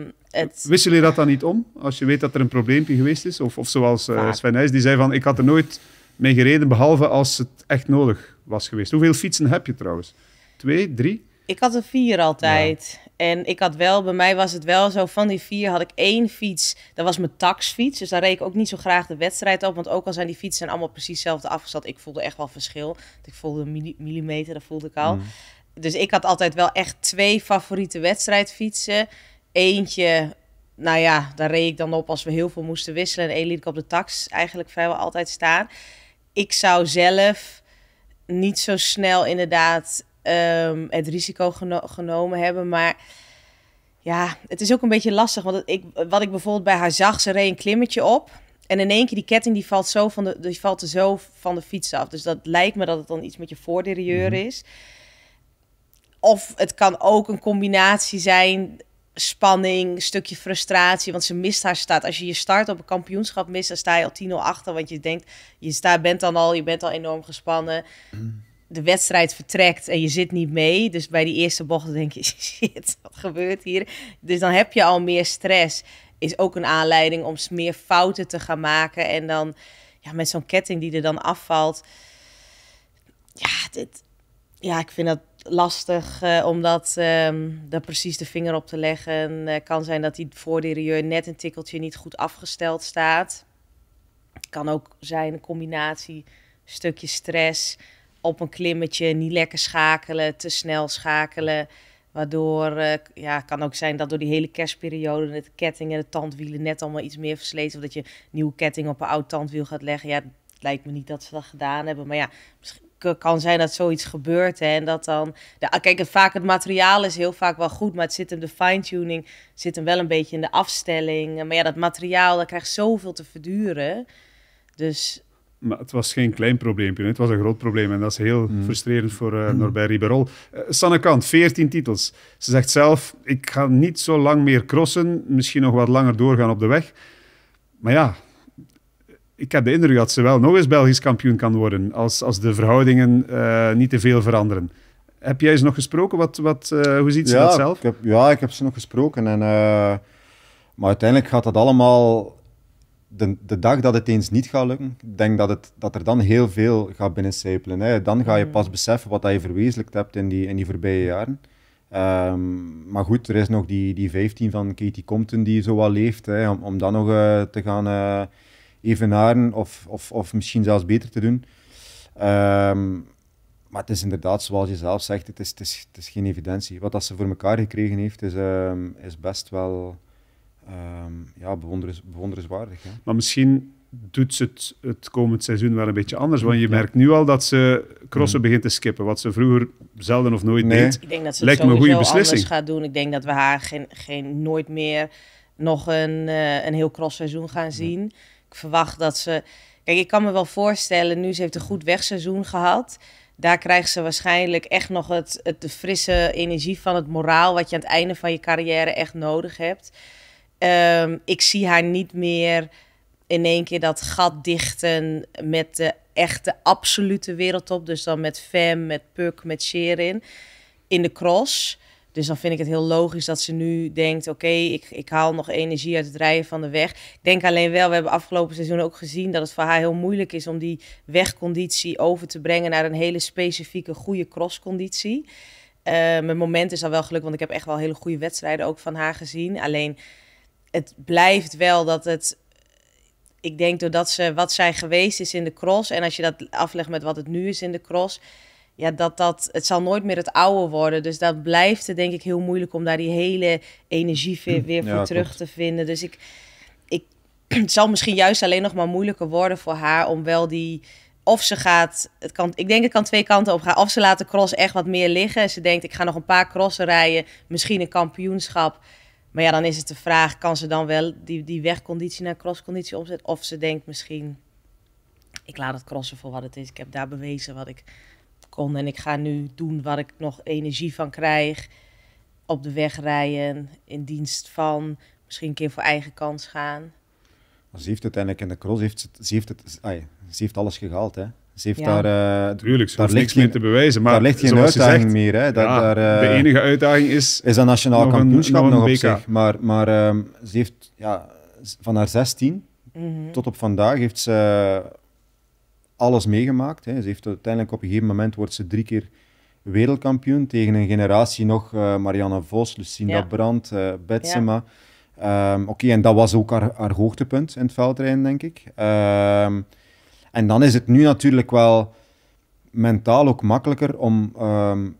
ehm, het... Wissel je dat dan niet om, als je weet dat er een probleempje geweest is? Of, of zoals uh, Sven Nijs, die zei van, ik had er nooit mee gereden, behalve als het echt nodig was geweest. Hoeveel fietsen heb je trouwens? Twee, drie? Ik had er vier altijd. En ik had wel, bij mij was het wel zo, van die vier had ik één fiets. Dat was mijn taxfiets, dus daar reed ik ook niet zo graag de wedstrijd op. Want ook al zijn die fietsen allemaal precies hetzelfde afgesteld, ik voelde echt wel verschil. Ik voelde een millimeter, dat voelde ik al. Mm. Dus ik had altijd wel echt twee favoriete wedstrijdfietsen. Eentje, nou ja, daar reed ik dan op als we heel veel moesten wisselen. En één liet ik op de tax eigenlijk vrijwel altijd staan. Ik zou zelf niet zo snel inderdaad Ehm, het risico genomen hebben. Maar ja, het is ook een beetje lastig. Want ik, wat ik bijvoorbeeld bij haar zag, ze reed een klimmetje op. En in één keer die ketting die valt, zo van de, die valt er zo van de fiets af. Dus dat lijkt me dat het dan iets met je voorderieur mhm. is. Of het kan ook een combinatie zijn spanning, stukje frustratie, want ze mist haar start. Als je je start op een kampioenschap mist, dan sta je al 10-0 achter, want je denkt, je staat, bent dan al, je bent al enorm gespannen. Mhm de wedstrijd vertrekt en je zit niet mee. Dus bij die eerste bocht denk je, shit, wat gebeurt hier? Dus dan heb je al meer stress. Is ook een aanleiding om meer fouten te gaan maken. En dan ja, met zo'n ketting die er dan afvalt. Ja, dit, ja ik vind dat lastig eh, om dat, ehm, precies de vinger op te leggen. Eh, kan zijn dat die jeur net een tikkeltje niet goed afgesteld staat. Kan ook zijn een combinatie, stukje stress op een klimmetje niet lekker schakelen, te snel schakelen. Waardoor, uh, ja, kan ook zijn dat door die hele kerstperiode de kettingen en de tandwielen net allemaal iets meer versleten. Of dat je nieuwe ketting op een oud tandwiel gaat leggen. Ja, het lijkt me niet dat ze dat gedaan hebben. Maar ja, kan zijn dat zoiets gebeurt. Hè, en dat dan. De, ah, kijk, vaak het materiaal is heel vaak wel goed. Maar het zit hem, de fine-tuning zit hem wel een beetje in de afstelling. Maar ja, dat materiaal, dat krijgt zoveel te verduren. Dus maar het was geen klein probleempje, het was een groot probleem. En dat is heel mm. frustrerend voor eh, mm. Norbert Riberol. Uh, Sanne Kant, 14 titels. Ze zegt zelf, ik ga niet zo lang meer crossen. Misschien nog wat langer doorgaan op de weg. Maar ja, ik heb de indruk dat ze wel nog eens Belgisch kampioen kan worden. Als, als de verhoudingen eh, niet te veel veranderen. Heb jij ze nog gesproken? Wat, wat, hoe ziet ze dat zelf? Ik heb, ja, ik heb ze nog gesproken. En, maar uiteindelijk gaat dat allemaal de, de dag dat het eens niet gaat lukken, denk dat, het, dat er dan heel veel gaat binnencijpelen. Dan ga je mm. pas beseffen wat je verwezenlijkt hebt in die, in die voorbije jaren. Ehm, maar goed, er is nog die, die 15 van Katie Compton die zo wel leeft. Hè, om, om dat nog eh, te gaan uh, evenaren of, of, of misschien zelfs beter te doen. Ehm, maar het is inderdaad, zoals je zelf zegt, het is, het is, geen evidentie. Wat dat ze voor elkaar gekregen heeft, is, ehm, is best wel Ehm, ja, bewonderens, bewonderenswaardig. Hè. Maar misschien doet ze het, het komend seizoen wel een beetje anders. Want je merkt nu al dat ze crossen mm. begint te skippen. Wat ze vroeger zelden of nooit nee. deed. Ik denk dat ze Lijkt het me een goede beslissing. gaat doen. Ik denk dat we haar geen, geen, nooit meer nog een, uh, een heel crossseizoen gaan zien. Ik verwacht dat ze... Kijk, ik kan me wel voorstellen, nu ze heeft een goed wegseizoen gehad. Daar krijgt ze waarschijnlijk echt nog het, de frisse energie van het moraal... wat je aan het einde van je carrière echt nodig hebt... Ehm, ik zie haar niet meer in één keer dat gat dichten met de echte absolute wereldtop. Dus dan met Fem, met Puk, met Sherin in de cross. Dus dan vind ik het heel logisch dat ze nu denkt: oké, ik, ik haal nog energie uit het rijden van de weg. Ik denk alleen wel, we hebben afgelopen seizoen ook gezien dat het voor haar heel moeilijk is om die wegconditie over te brengen naar een hele specifieke goede crossconditie. Ehm, mijn moment is al wel gelukt, want ik heb echt wel hele goede wedstrijden ook van haar gezien. Alleen het blijft wel dat het. Ik denk doordat ze wat zij geweest is in de cross. En als je dat aflegt met wat het nu is in de cross. Ja, dat dat. Het zal nooit meer het oude worden. Dus dat blijft het denk ik heel moeilijk om daar die hele energie weer, hm. voor terug te vinden. Dus ik. ik het zal misschien juist alleen nog maar moeilijker worden voor haar om wel die of ze gaat, het kan, ik denk ik kan twee kanten op gaan. Of ze laat de cross echt wat meer liggen. Ze denkt, ik ga nog een paar crossen rijden, misschien een kampioenschap. Maar ja, dan is het de vraag, kan ze dan wel die, die wegconditie naar crossconditie omzetten? Of ze denkt misschien, ik laat het crossen voor wat het is. Ik heb daar bewezen wat ik kon en ik ga nu doen wat ik nog energie van krijg. Op de weg rijden, in dienst van, misschien een keer voor eigen kans gaan. Ze heeft uiteindelijk in de cross, heeft, ze, heeft, het, ze heeft alles gehaald. Hè? Ze heeft daar... Eh, daar niks meer te bewijzen. Maar daar ligt geen uitdaging meer. Hè. Dat, de eh, enige uitdaging is... Is een nationaal kampioenschap nog, een op zich. Maar, maar ehm, ze heeft ja, van haar 16 mhm. tot op vandaag heeft ze eh, alles meegemaakt. Hè. Ze heeft uiteindelijk op een gegeven moment wordt ze drie keer wereldkampioen tegen een generatie nog uh, Marianne Vos, Lucinda Brand, Brandt, Betsema. Ehm, oké, en dat was ook haar, haar, hoogtepunt in het veldrijden, denk ik. Um, en dan is het nu natuurlijk wel mentaal ook makkelijker om. Um,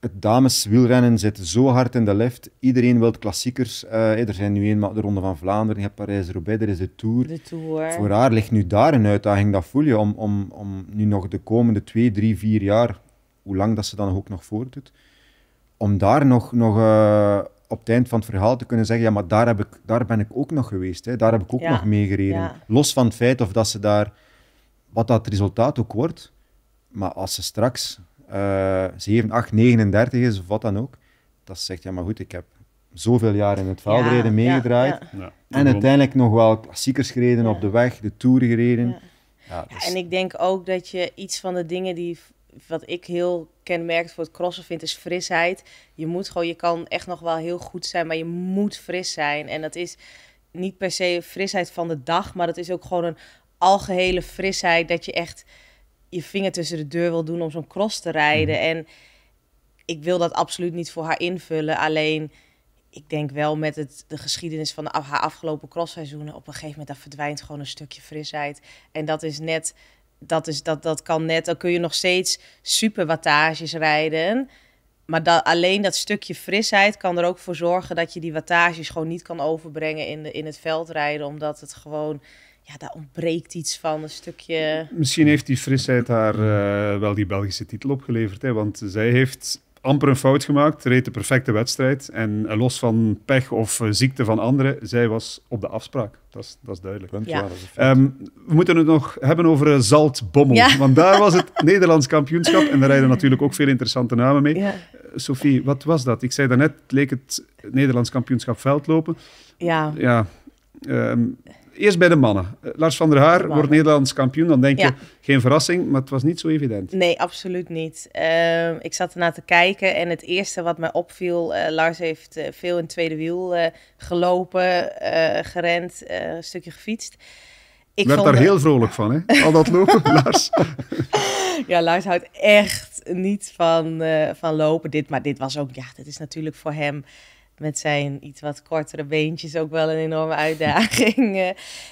het dameswielrennen zit zo hard in de lift. Iedereen wil klassiekers. Eh, er zijn nu eenmaal de Ronde van Vlaanderen, je hebt Parijs-Roubaix, er is de Tour. de Tour. Voor haar ligt nu daar een uitdaging, dat voel je, om, om, om nu nog de komende twee, drie, vier jaar, hoe lang dat ze dan ook nog voordoet, om daar nog, nog eh, op het eind van het verhaal te kunnen zeggen, ja, maar daar, heb ik, daar ben ik ook nog geweest, hè. daar heb ik ook nog meegereden. Los van het feit of dat ze daar wat dat resultaat ook wordt. Maar als ze straks uh, 7, 8, 39 is of wat dan ook, dat zegt ja, maar goed, ik heb zoveel jaar in het veldrijden meegedraaid. En uiteindelijk nog wel klassiekers gereden op de weg, de toeren gereden. Dus- en ik denk ook dat je iets van de dingen die wat ik heel kenmerkend voor het crossen vind, is frisheid. Je moet gewoon, je kan echt nog wel heel goed zijn, maar je moet fris zijn. En dat is niet per se frisheid van de dag, maar dat is ook gewoon een algehele frisheid dat je echt je vinger tussen de deur wil doen om zo'n cross te rijden. Mm. En ik wil dat absoluut niet voor haar invullen. Alleen ik denk wel met het, de geschiedenis van haar afgelopen crossseizoenen. Op een gegeven moment dat verdwijnt gewoon een stukje frisheid. En dat is net, dat, is, dat, dat kan net. Dan kun je nog steeds super wattages rijden. Maar dat, alleen dat stukje frisheid kan er ook voor zorgen dat je die wattages gewoon niet kan overbrengen in, de, in het rijden Omdat het gewoon ja, daar ontbreekt iets van, een stukje... Misschien heeft die frisheid haar eh, wel die Belgische titel opgeleverd. Hè? Want zij heeft amper een fout gemaakt, reed de perfecte wedstrijd. En eh, los van pech of eh, ziekte van anderen, zij was op de afspraak. Dat is, dat is duidelijk. ja. Ehm, we moeten het nog hebben over Zaltbommel. Ja. Want daar was het Nederlands kampioenschap. En daar rijden natuurlijk ook veel interessante namen mee. Sophie, wat was dat? Ik zei daarnet, net leek het Nederlands kampioenschap veldlopen. Ja. ja. Ehm, eerst bij de mannen. Eh, Lars van der Haar wordt Nederlands kampioen. Dan denk je, geen verrassing, maar het was niet zo evident. Nee, absoluut niet. Ehm, ik zat ernaar te kijken en het eerste wat mij opviel... Eh, Lars heeft eh, veel in tweede wiel gelopen, gerend, een stukje gefietst. Ik werd daar heel vrolijk van, hè? Al dat lopen, Lars. ja, Lars houdt echt niet van, van lopen. Dit, maar dit was ook, ja, dit is natuurlijk voor hem met zijn iets wat kortere beentjes ook wel een enorme uitdaging. Eh,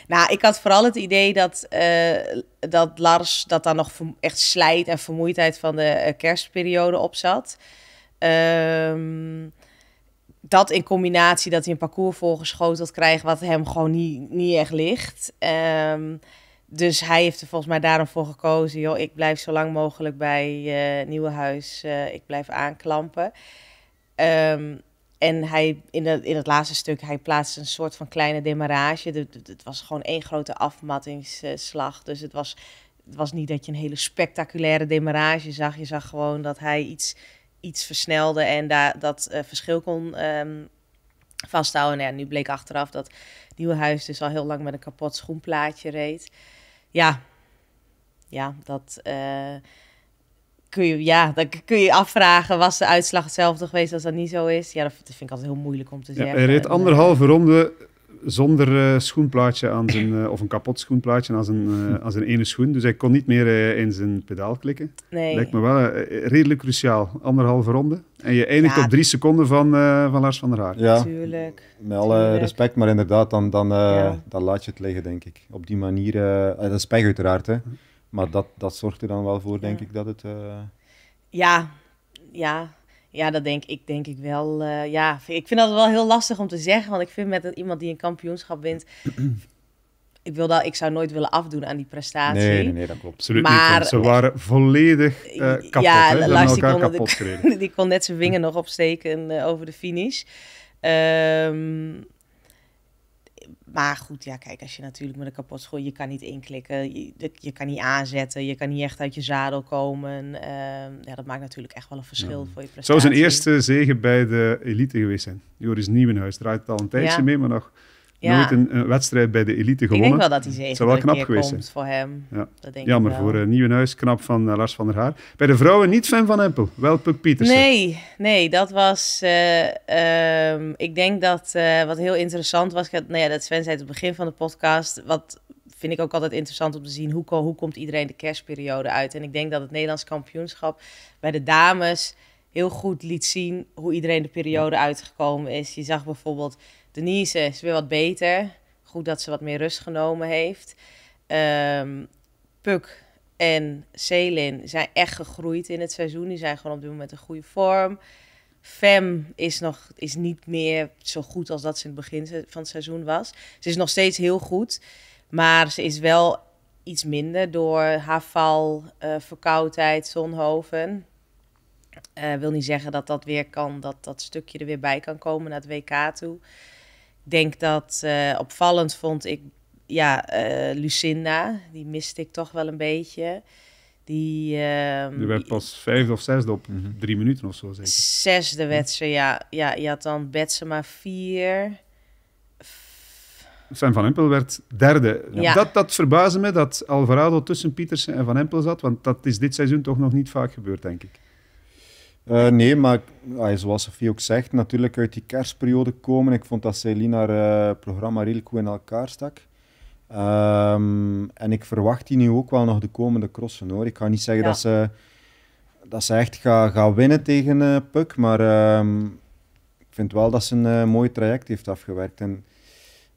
nou, ik had vooral het idee dat, eh, dat Lars dat dan nog echt slijt en vermoeidheid van de eh, kerstperiode op zat. Ehm, dat in combinatie dat hij een parcours voorgeschoteld krijgt wat hem gewoon niet, echt ligt. Ehm, dus hij heeft er volgens mij daarom voor gekozen, joh, ik blijf zo lang mogelijk bij huis. ik blijf aanklampen. Ehm, en hij, in, de, in het laatste stuk, hij plaatste een soort van kleine demarrage. Het was gewoon één grote afmattingsslag. Dus het was, het was niet dat je een hele spectaculaire demarrage zag. Je zag gewoon dat hij iets, iets versnelde en daar dat eh, verschil kon ehm, vasthouden. En nou ja, nu bleek achteraf dat huis dus al heel lang met een kapot schoenplaatje reed. Ja, ja dat... Eh, kun je, ja, dan kun je afvragen, was de uitslag hetzelfde geweest als dat niet zo is? Ja, dat vind ik altijd heel moeilijk om te zeggen. hij reed eh, anderhalve ronde zonder eh, schoenplaatje aan zijn, eh, of een kapot schoenplaatje aan zijn, aan zijn ene schoen. Dus hij kon niet meer in zijn pedaal klikken. Lijkt me wel redelijk cruciaal. Anderhalve ronde. En je eindigt op drie seconden van, van Lars van der Haar. Ja, Met alle respect, maar inderdaad, dan, dan, dan laat je het liggen, denk ik. Op die manier, dat is pech uiteraard, hè. Maar dat, dat zorgt er dan wel voor, denk ik, dat het... Eh, ja, ja. Ja, dat denk ik, denk ik wel. Eh, ja, ik vind dat wel heel lastig om te zeggen. Want ik vind met iemand die een kampioenschap wint... ik, wil dat, ik zou nooit willen afdoen aan die prestatie. Nee, nee, dat klopt. Absoluut maar, niet, Ze waren volledig eh, kapot. Ja, hè? Lars, die kon, die kon net zijn wingen nog opsteken over de finish. Ehm, maar goed, ja, kijk, als je natuurlijk met een kapot school, je kan niet inklikken, je, je kan niet aanzetten, je kan niet echt uit je zadel komen. Ehm, ja, dat maakt natuurlijk echt wel een verschil voor je prestatie. Zou zijn eerste zegen bij de elite geweest zijn? Joris Nieuwenhuis draait al een tijdje mee, maar nog ja. nooit een, wedstrijd bij de elite gewonnen. Ik denk wel dat hij zeker zou wel knap komt voor hem. Ja. Dat denk Jammer ik voor uh, eh, Nieuwenhuis, knap van eh, Lars van der Haar. Bij de vrouwen niet fan van Empel, wel Puk Pietersen. Nee, nee, dat was... Eh, ehm, ik denk dat wat heel interessant was... Nou ja, dat Sven zei het begin van de podcast... Wat vind ik ook altijd interessant om te zien... Hoe, hoe komt iedereen de kerstperiode uit? En ik denk dat het Nederlands kampioenschap bij de dames heel goed liet zien hoe iedereen de periode uitgekomen is. Je zag bijvoorbeeld Denise is weer wat beter. Goed dat ze wat meer rust genomen heeft. Ehm, Puk en Celine zijn echt gegroeid in het seizoen. Die zijn gewoon op dit moment een goede vorm. Fem is, nog, is niet meer zo goed als dat ze in het begin van het seizoen was. Ze is nog steeds heel goed, maar ze is wel iets minder door haar val, eh, verkoudheid, zonhoven. Uh, wil niet zeggen dat dat weer kan, dat dat stukje er weer bij kan komen naar het WK toe. Ik denk dat eh, opvallend vond ik, ja, eh, Lucinda, die miste ik toch wel een beetje. Die, ehm, die werd pas vijfde of zesde op drie minuten of zo zeker? Zesde werd ze, ja. ja je had dan Betsema vier. Sven van Empel werd derde. Ja. Dat, dat verbaasde me dat Alvarado tussen Pietersen en Van Empel zat, want dat is dit seizoen toch nog niet vaak gebeurd, denk ik. Eh, nee, maar ah, zoals Sofie ook zegt, natuurlijk uit die kerstperiode komen. Ik vond dat Celine haar eh, programma redelijk goed in elkaar stak. Ehm, en ik verwacht die nu ook wel nog de komende crossen hoor. Ik ga niet zeggen dat, ze, dat ze echt gaat ga winnen tegen eh, Puk, maar ehm, ik vind wel dat ze een mooi traject heeft afgewerkt. En,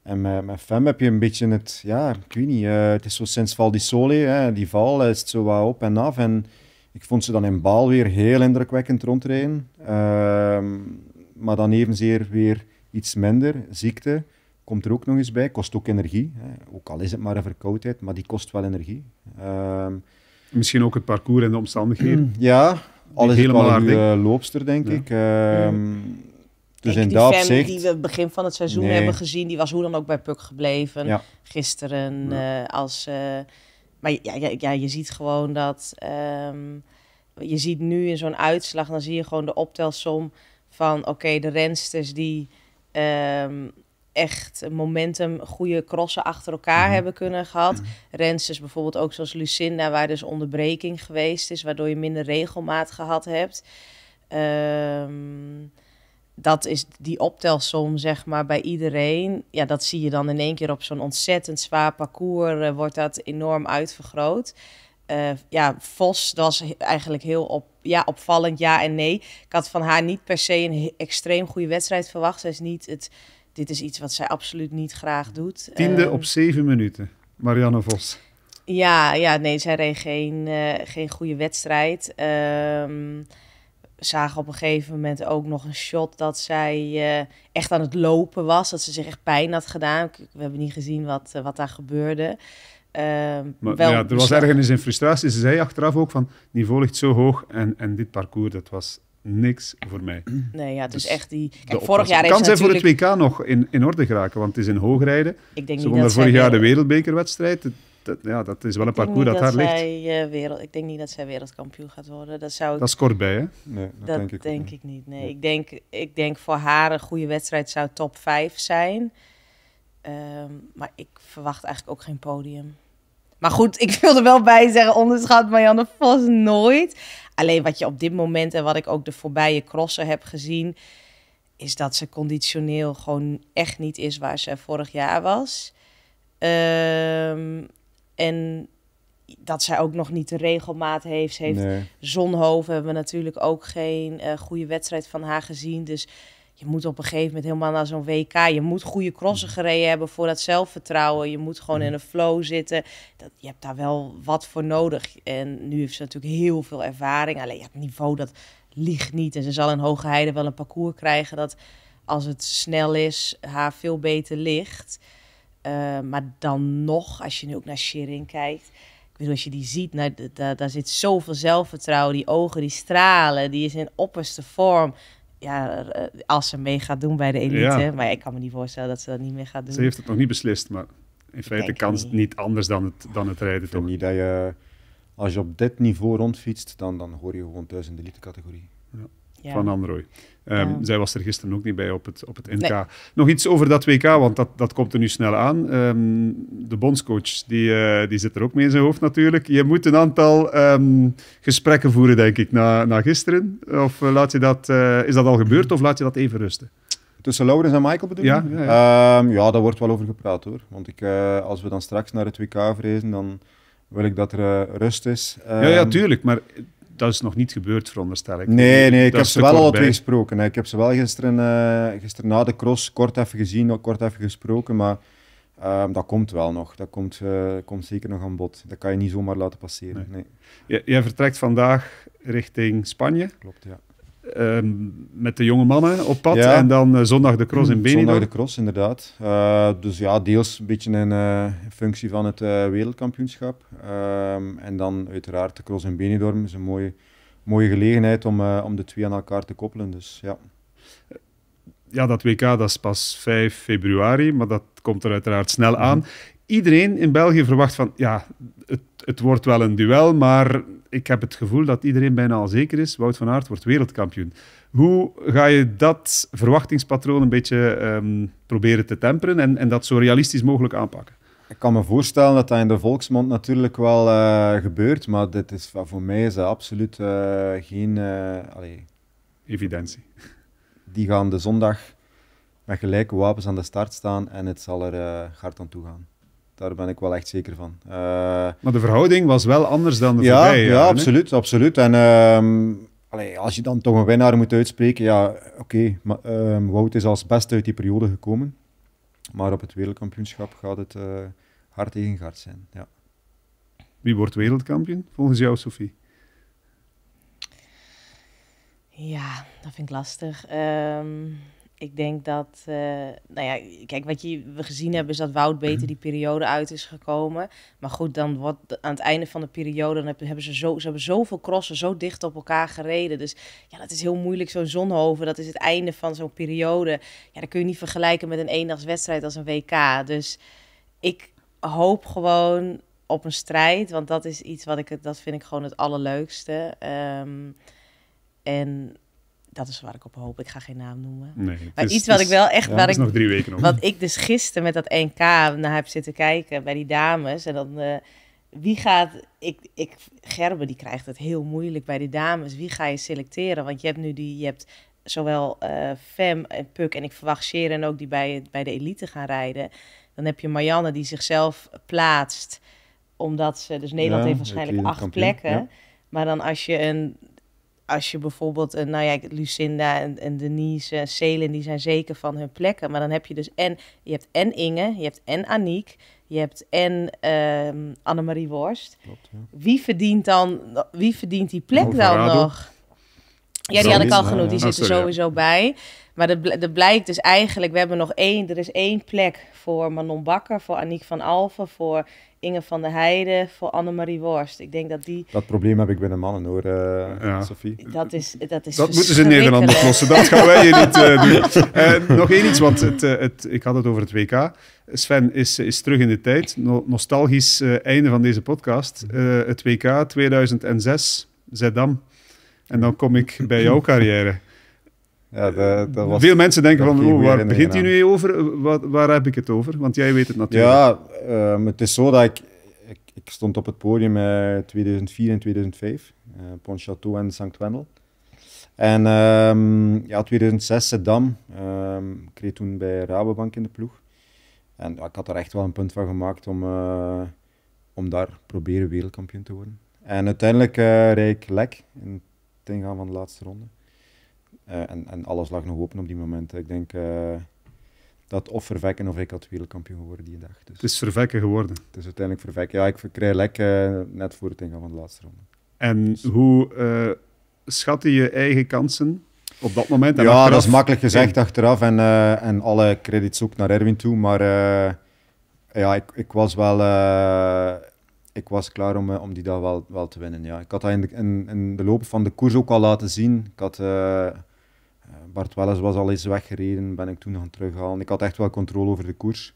en met, met Fem heb je een beetje het, ja, ik weet niet, het is zo sinds Val di Sole, hè, die val is het zo wat op en af. En, ik vond ze dan in Baal weer heel indrukwekkend rondrijden. Ehm, maar dan evenzeer weer iets minder. Ziekte komt er ook nog eens bij. Kost ook energie. Hè. Ook al is het maar een verkoudheid, maar die kost wel energie. Ehm, Misschien ook het parcours en de omstandigheden. Ja, al is helemaal het wel een loopster, denk ik. Uh, ja. Ehm, dus Kijk, die die we begin van het seizoen hebben gezien, die was hoe dan ook bij puck gebleven. Gisteren eh, als eh, maar ja, ja, ja, je ziet gewoon dat. Ehm, je ziet nu in zo'n uitslag, dan zie je gewoon de optelsom van oké, de rensters die ehm, echt momentum, goede crossen achter elkaar mhm. hebben kunnen gehad. Mhm. Rensters bijvoorbeeld ook zoals Lucinda, waar dus onderbreking geweest is, waardoor je minder regelmaat gehad hebt. Um, dat is die optelsom, zeg maar, bij iedereen. Ja, dat zie je dan in één keer op zo'n ontzettend zwaar parcours, eh, wordt dat enorm uitvergroot. Eh, ja, Vos was eigenlijk heel op, ja, opvallend, ja en nee. Ik had van haar niet per se een extreem goede wedstrijd verwacht. Ze is niet het, dit is iets wat zij absoluut niet graag doet. Tiende ehm, op zeven minuten, Marianne Vos. Ja, ja nee, zij reed geen, eh, geen goede wedstrijd. Um, zagen op een gegeven moment ook nog een shot dat zij eh, echt aan het lopen was. Dat ze zich echt pijn had gedaan. We hebben niet gezien wat, eh, wat daar gebeurde. Ehm, maar, ja, er was ergens in frustratie. Ze zei achteraf ook van, niveau ligt zo hoog en, en dit parcours, dat was niks voor mij. Nee, ja, dus, echt die... Kijk, vorig jaar kan zij natuurlijk... voor het WK nog in, in orde geraken, want het is in rijden. Ik denk ze niet vorig jaar de wereldbekerwedstrijd dat, ja, dat is wel een parcours dat, haar ligt. Eh, wereld, ik denk niet dat zij wereldkampioen gaat worden. Dat, zou ik, dat is kort bij, hè? Nee, dat, denk ik, denk ik niet. Nee. Ik, denk, ik denk voor haar een goede wedstrijd zou top 5 zijn. Ehm, maar ik verwacht eigenlijk ook geen podium. Maar goed, ik wil er wel bij zeggen, onderschat Marianne Vos nooit. Alleen wat je op dit moment en wat ik ook de voorbije crossen heb gezien... is dat ze conditioneel gewoon echt niet is waar ze vorig jaar was. Um, en dat zij ook nog niet de regelmaat heeft. Ze heeft Zonhoven, hebben we natuurlijk ook geen uh, goede wedstrijd van haar gezien. Dus je moet op een gegeven moment helemaal naar zo'n WK. Je moet goede crossen gereden hebben voor dat zelfvertrouwen. Je moet gewoon mm. in een flow zitten. Dat, je hebt daar wel wat voor nodig. En nu heeft ze natuurlijk heel veel ervaring. Alleen het niveau dat ligt niet. En ze zal in Hoge Heide wel een parcours krijgen dat als het snel is, haar veel beter ligt. Eh, maar dan nog, als je nu ook naar Shirin kijkt. Ik bedoel, als je die ziet, nou, daar, zit zoveel zelfvertrouwen. Die ogen die stralen, die is in opperste vorm. Ja, eh, als ze mee gaat doen bij de elite. Maar ik kan me niet voorstellen dat ze dat niet meer gaat doen. Ze heeft het nog niet beslist, maar in feite kan het niet. anders dan het, dan het rijden. Ik niet dat je, als je op dit niveau rondfietst, dan, dan hoor je gewoon thuis in de elite categorie. Ja. Van Android. Ehm, zij was er gisteren ook niet bij op het, op het NK. Nog iets over dat WK, want dat, dat komt er nu snel aan. Ehm, de bondscoach, die, eh, die zit er ook mee in zijn hoofd natuurlijk. Je moet een aantal ehm, gesprekken voeren, denk ik, na, na gisteren. Of eh, laat je dat, eh, is dat al gebeurd of laat je dat even rusten? Tussen Laurens en Michael bedoel je? Ja, ja, daar wordt wel over gepraat hoor. Want ik, als we dan straks naar het WK vrezen, dan wil ik dat er rust is. ja, ja, tuurlijk. Maar dat is nog niet gebeurd, veronderstel ik. Nee, nee ik heb ze wel al twee gesproken. Ik heb ze wel gisteren, eh, gisteren na de cross kort even gezien, kort even gesproken. Maar ehm, dat komt wel nog. Dat komt, eh, komt zeker nog aan bod. Dat kan je niet zomaar laten passeren. Nee. Jij vertrekt vandaag richting Spanje. Klopt, ja. Ehm, met de jonge mannen op pad. En dan eh, zondag de cross in hmm, Benidorm. Zondag de cross, inderdaad. Eh, dus ja, deels een beetje in eh, functie van het wereldkampioenschap. Ehm, en dan uiteraard de cross in Benidorm is een mooie, mooie gelegenheid om, om de twee aan elkaar te koppelen. Dus, ja. ja, dat WK dat is pas 5 februari, maar dat komt er uiteraard snel aan. Mhm. Iedereen in België verwacht van, ja, het, het wordt wel een duel, maar ik heb het gevoel dat iedereen bijna al zeker is. Wout van Aert wordt wereldkampioen. Hoe ga je dat verwachtingspatroon een beetje ehm, proberen te temperen en, en dat zo realistisch mogelijk aanpakken? Ik kan me voorstellen dat dat in de volksmond natuurlijk wel eh, gebeurt, maar dit is, voor mij is dat absoluut eh, geen... Eh, allee. Evidentie. Die gaan de zondag met gelijke wapens aan de start staan en het zal er hard aan toe gaan. Daar ben ik wel echt zeker van. Eh, maar de verhouding was wel anders dan de ja, Ja, absoluut, absoluut. En um, als je dan toch een winnaar moet uitspreken, ja, oké. Ehm, Wout is als beste uit die periode gekomen. Maar op het wereldkampioenschap gaat het eh, hard tegen hard zijn, ja. Wie wordt wereldkampioen, volgens jou, Sophie? Ja, dat vind ik lastig. Um ik denk dat, eh, nou ja, kijk, wat je, we gezien hebben is dat Wout beter die periode uit is gekomen. Maar goed, dan wordt aan het einde van de periode, dan hebben ze, zo, ze hebben zoveel crossen zo dicht op elkaar gereden. Dus ja, dat is heel moeilijk, zo'n zonhoven, dat is het einde van zo'n periode. Ja, dat kun je niet vergelijken met een eendagswedstrijd als een WK. Dus ik hoop gewoon op een strijd, want dat is iets wat ik, dat vind ik gewoon het allerleukste. Ehm, en dat is waar ik op hoop. Ik ga geen naam noemen. Nee, maar is, iets wat ik wel echt. waar ik, nog drie weken om. Wat ik dus gisteren met dat 1K naar heb zitten kijken bij die dames. En dan. Eh, wie gaat. Ik, ik, Gerben die krijgt het heel moeilijk bij die dames. Wie ga je selecteren? Want je hebt nu die. Je hebt zowel eh, Fem en Puk en ik verwacht Sharon ook die bij, bij de elite gaan rijden. Dan heb je Marianne die zichzelf plaatst. Omdat ze. Dus Nederland heeft waarschijnlijk acht plekken. Maar dan als je een als je bijvoorbeeld, een, eh, nou ja, Lucinda en, Denise en eh, Celen, die zijn zeker van hun plekken. Maar dan heb je dus en, je hebt en Inge, je hebt en Aniek, je hebt en um, Annemarie Worst. Wie verdient dan, wie verdient die plek dan nog? Ja, die had ik al genoemd. Die ah, zitten sowieso bij. Maar er blijkt dus eigenlijk, we hebben nog één, er is één plek voor Manon Bakker, voor Aniek van Alfen, voor Inge van der Heijden, voor Annemarie Worst. Ik denk dat die... Dat probleem heb ik bij de mannen hoor, uh, ja. Sophie. Dat, is, dat, is dat moeten ze in Nederland oplossen, dat gaan wij hier niet eh, doen. Uh, nog één iets, want het, het, ik had het over het WK. Sven is, is terug in de tijd. nostalgisch einde van deze podcast. het WK 2006, Zeddam. En dan kom ik bij jouw carrière. Ja, was, Veel mensen denken van, oh, waar begint hij nu over? Wat, waar heb ik het over? Want jij weet het natuurlijk. Ja, ehm, het is zo dat ik, ik, ik stond op het podium eh, eh, in 2004 en 2005, uh, Pontchâteau en Sankt Wendel. En um, ja, 2006 Sedan, um, ik kreeg toen bij Rabobank in de ploeg. En ik had er echt wel een punt van gemaakt om, eh, om daar proberen wereldkampioen te worden. En uiteindelijk uh, ik lek in ten ingaan van de laatste ronde. Eh, en, en, alles lag nog open op die moment. Ik denk eh, dat of Vervekken of ik had wereldkampioen geworden die dag. Dus, het is Vervekken geworden? Het is uiteindelijk Vervekken. Ja, ik krijg lekker eh, net voor het ingaan van de laatste ronde. En dus- hoe schatte je eigen kansen op dat moment? ja, dat is makkelijk gezegd achteraf. En, en alle credits ook naar Erwin toe. Maar ja, ik, ik was wel ik was klaar om, eh, om die dag wel, wel te winnen. Ja. Ik had dat in de, in, de loop van de koers ook al laten zien. Ik had, eh, eh, Bart Welles was al eens weggereden, ben ik toen gaan terughalen. Ik had echt wel controle over de koers.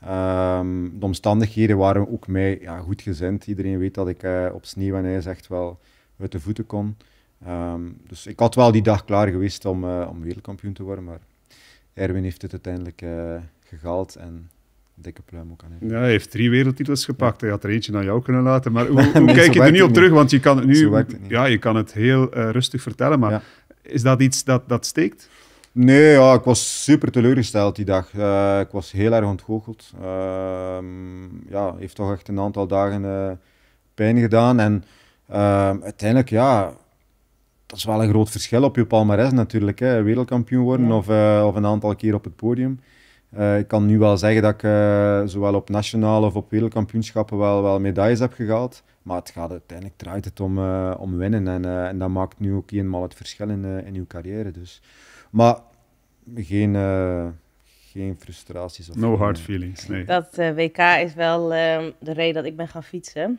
Ehm, de omstandigheden waren ook mij ja, goed gezind. Iedereen weet dat ik op sneeuw en ijs echt wel uit de voeten kon. Ehm, dus ik had wel die dag klaar geweest om, om wereldkampioen te worden, maar Erwin heeft het uiteindelijk gehaald. En dikke pluim ook aan Ja, hij heeft drie wereldtitels gepakt. Hij had er eentje naar jou kunnen laten. Maar hoe, kijk je er nu op terug? Want je kan het nu ja, je kan het heel eh, rustig vertellen. Maar is dat iets dat, dat steekt? Nee, ja, ik was super teleurgesteld die dag. Eh, ik was heel erg ontgoocheld. Ehm, ja, heeft toch echt een aantal dagen eh, pijn gedaan. En ehm, uiteindelijk, ja, dat is wel een groot verschil op je palmarès natuurlijk. Hè. Wereldkampioen worden of, of een aantal keer op het podium. Eh, ik kan nu wel zeggen dat ik eh, zowel op nationale of op wereldkampioenschappen wel, wel medailles heb gehaald. Maar het gaat uiteindelijk draait het om, eh, om winnen. En, en dat maakt nu ook eenmaal het verschil in, uw carrière. Dus. Maar geen, geen frustraties. Of no hard feelings. Nee. Dat WK is wel ehm, de reden dat ik ben gaan fietsen.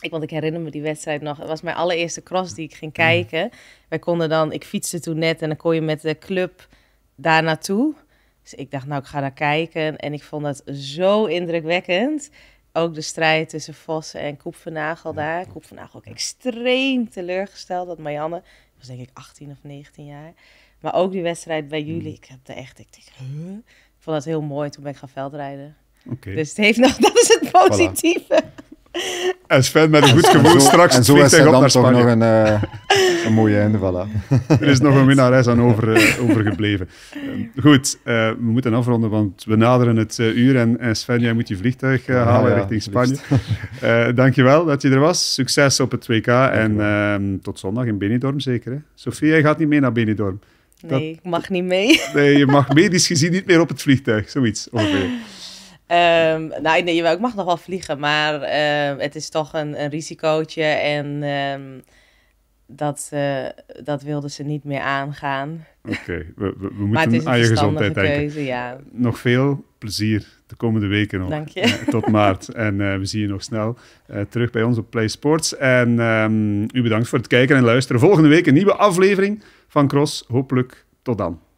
Ik, want ik herinner me die wedstrijd nog. Het was mijn allereerste cross die ik ging mm. kijken. Wij konden dan, ik fietste toen net en dan kon je met de club daar naartoe. Dus ik dacht, nou, ik ga daar kijken. En ik vond dat zo indrukwekkend. Ook de strijd tussen Vossen en Koep van Nagel daar. Koep van Nagel ook extreem teleurgesteld dat Marianne, was denk ik 18 of 19 jaar. Maar ook die wedstrijd bij jullie, hmm. ik heb er echt, ik vond dat heel mooi. Toen ben ik gaan veldrijden. Okay. Dus het heeft nog, dat is het positieve. En Sven met een goed gevoel straks en zo op naar Spanje. nog een, uh, een mooie einde, voilà. Er is nog een winnares aan over, eh, overgebleven. Eh, goed, we moeten afronden, want we naderen het uur en, Sven, jij moet je vliegtuig halen ja, ja, richting Spanje. dankjewel dat je er was. Succes op het WK en ehm, tot zondag in Benidorm zeker. Sofie, jij gaat niet mee naar Benidorm. Nee, ik mag niet mee. Nee, je mag medisch gezien niet meer op het vliegtuig, zoiets ongeveer. Ehm, nou, nee, ik mag nog wel vliegen, maar ehm, het is toch een, een risicootje. En ehm, dat, uh, dat wilden ze niet meer aangaan. Oké, we, moeten aan je gezondheid denken. Keuze, ja. Nog veel plezier de komende weken nog. Dank je. Eh, tot maart. En eh, we zien je nog snel terug bij ons op Play Sports. En u bedankt voor het kijken en luisteren. Volgende week een nieuwe aflevering van Cross. Hopelijk tot dan.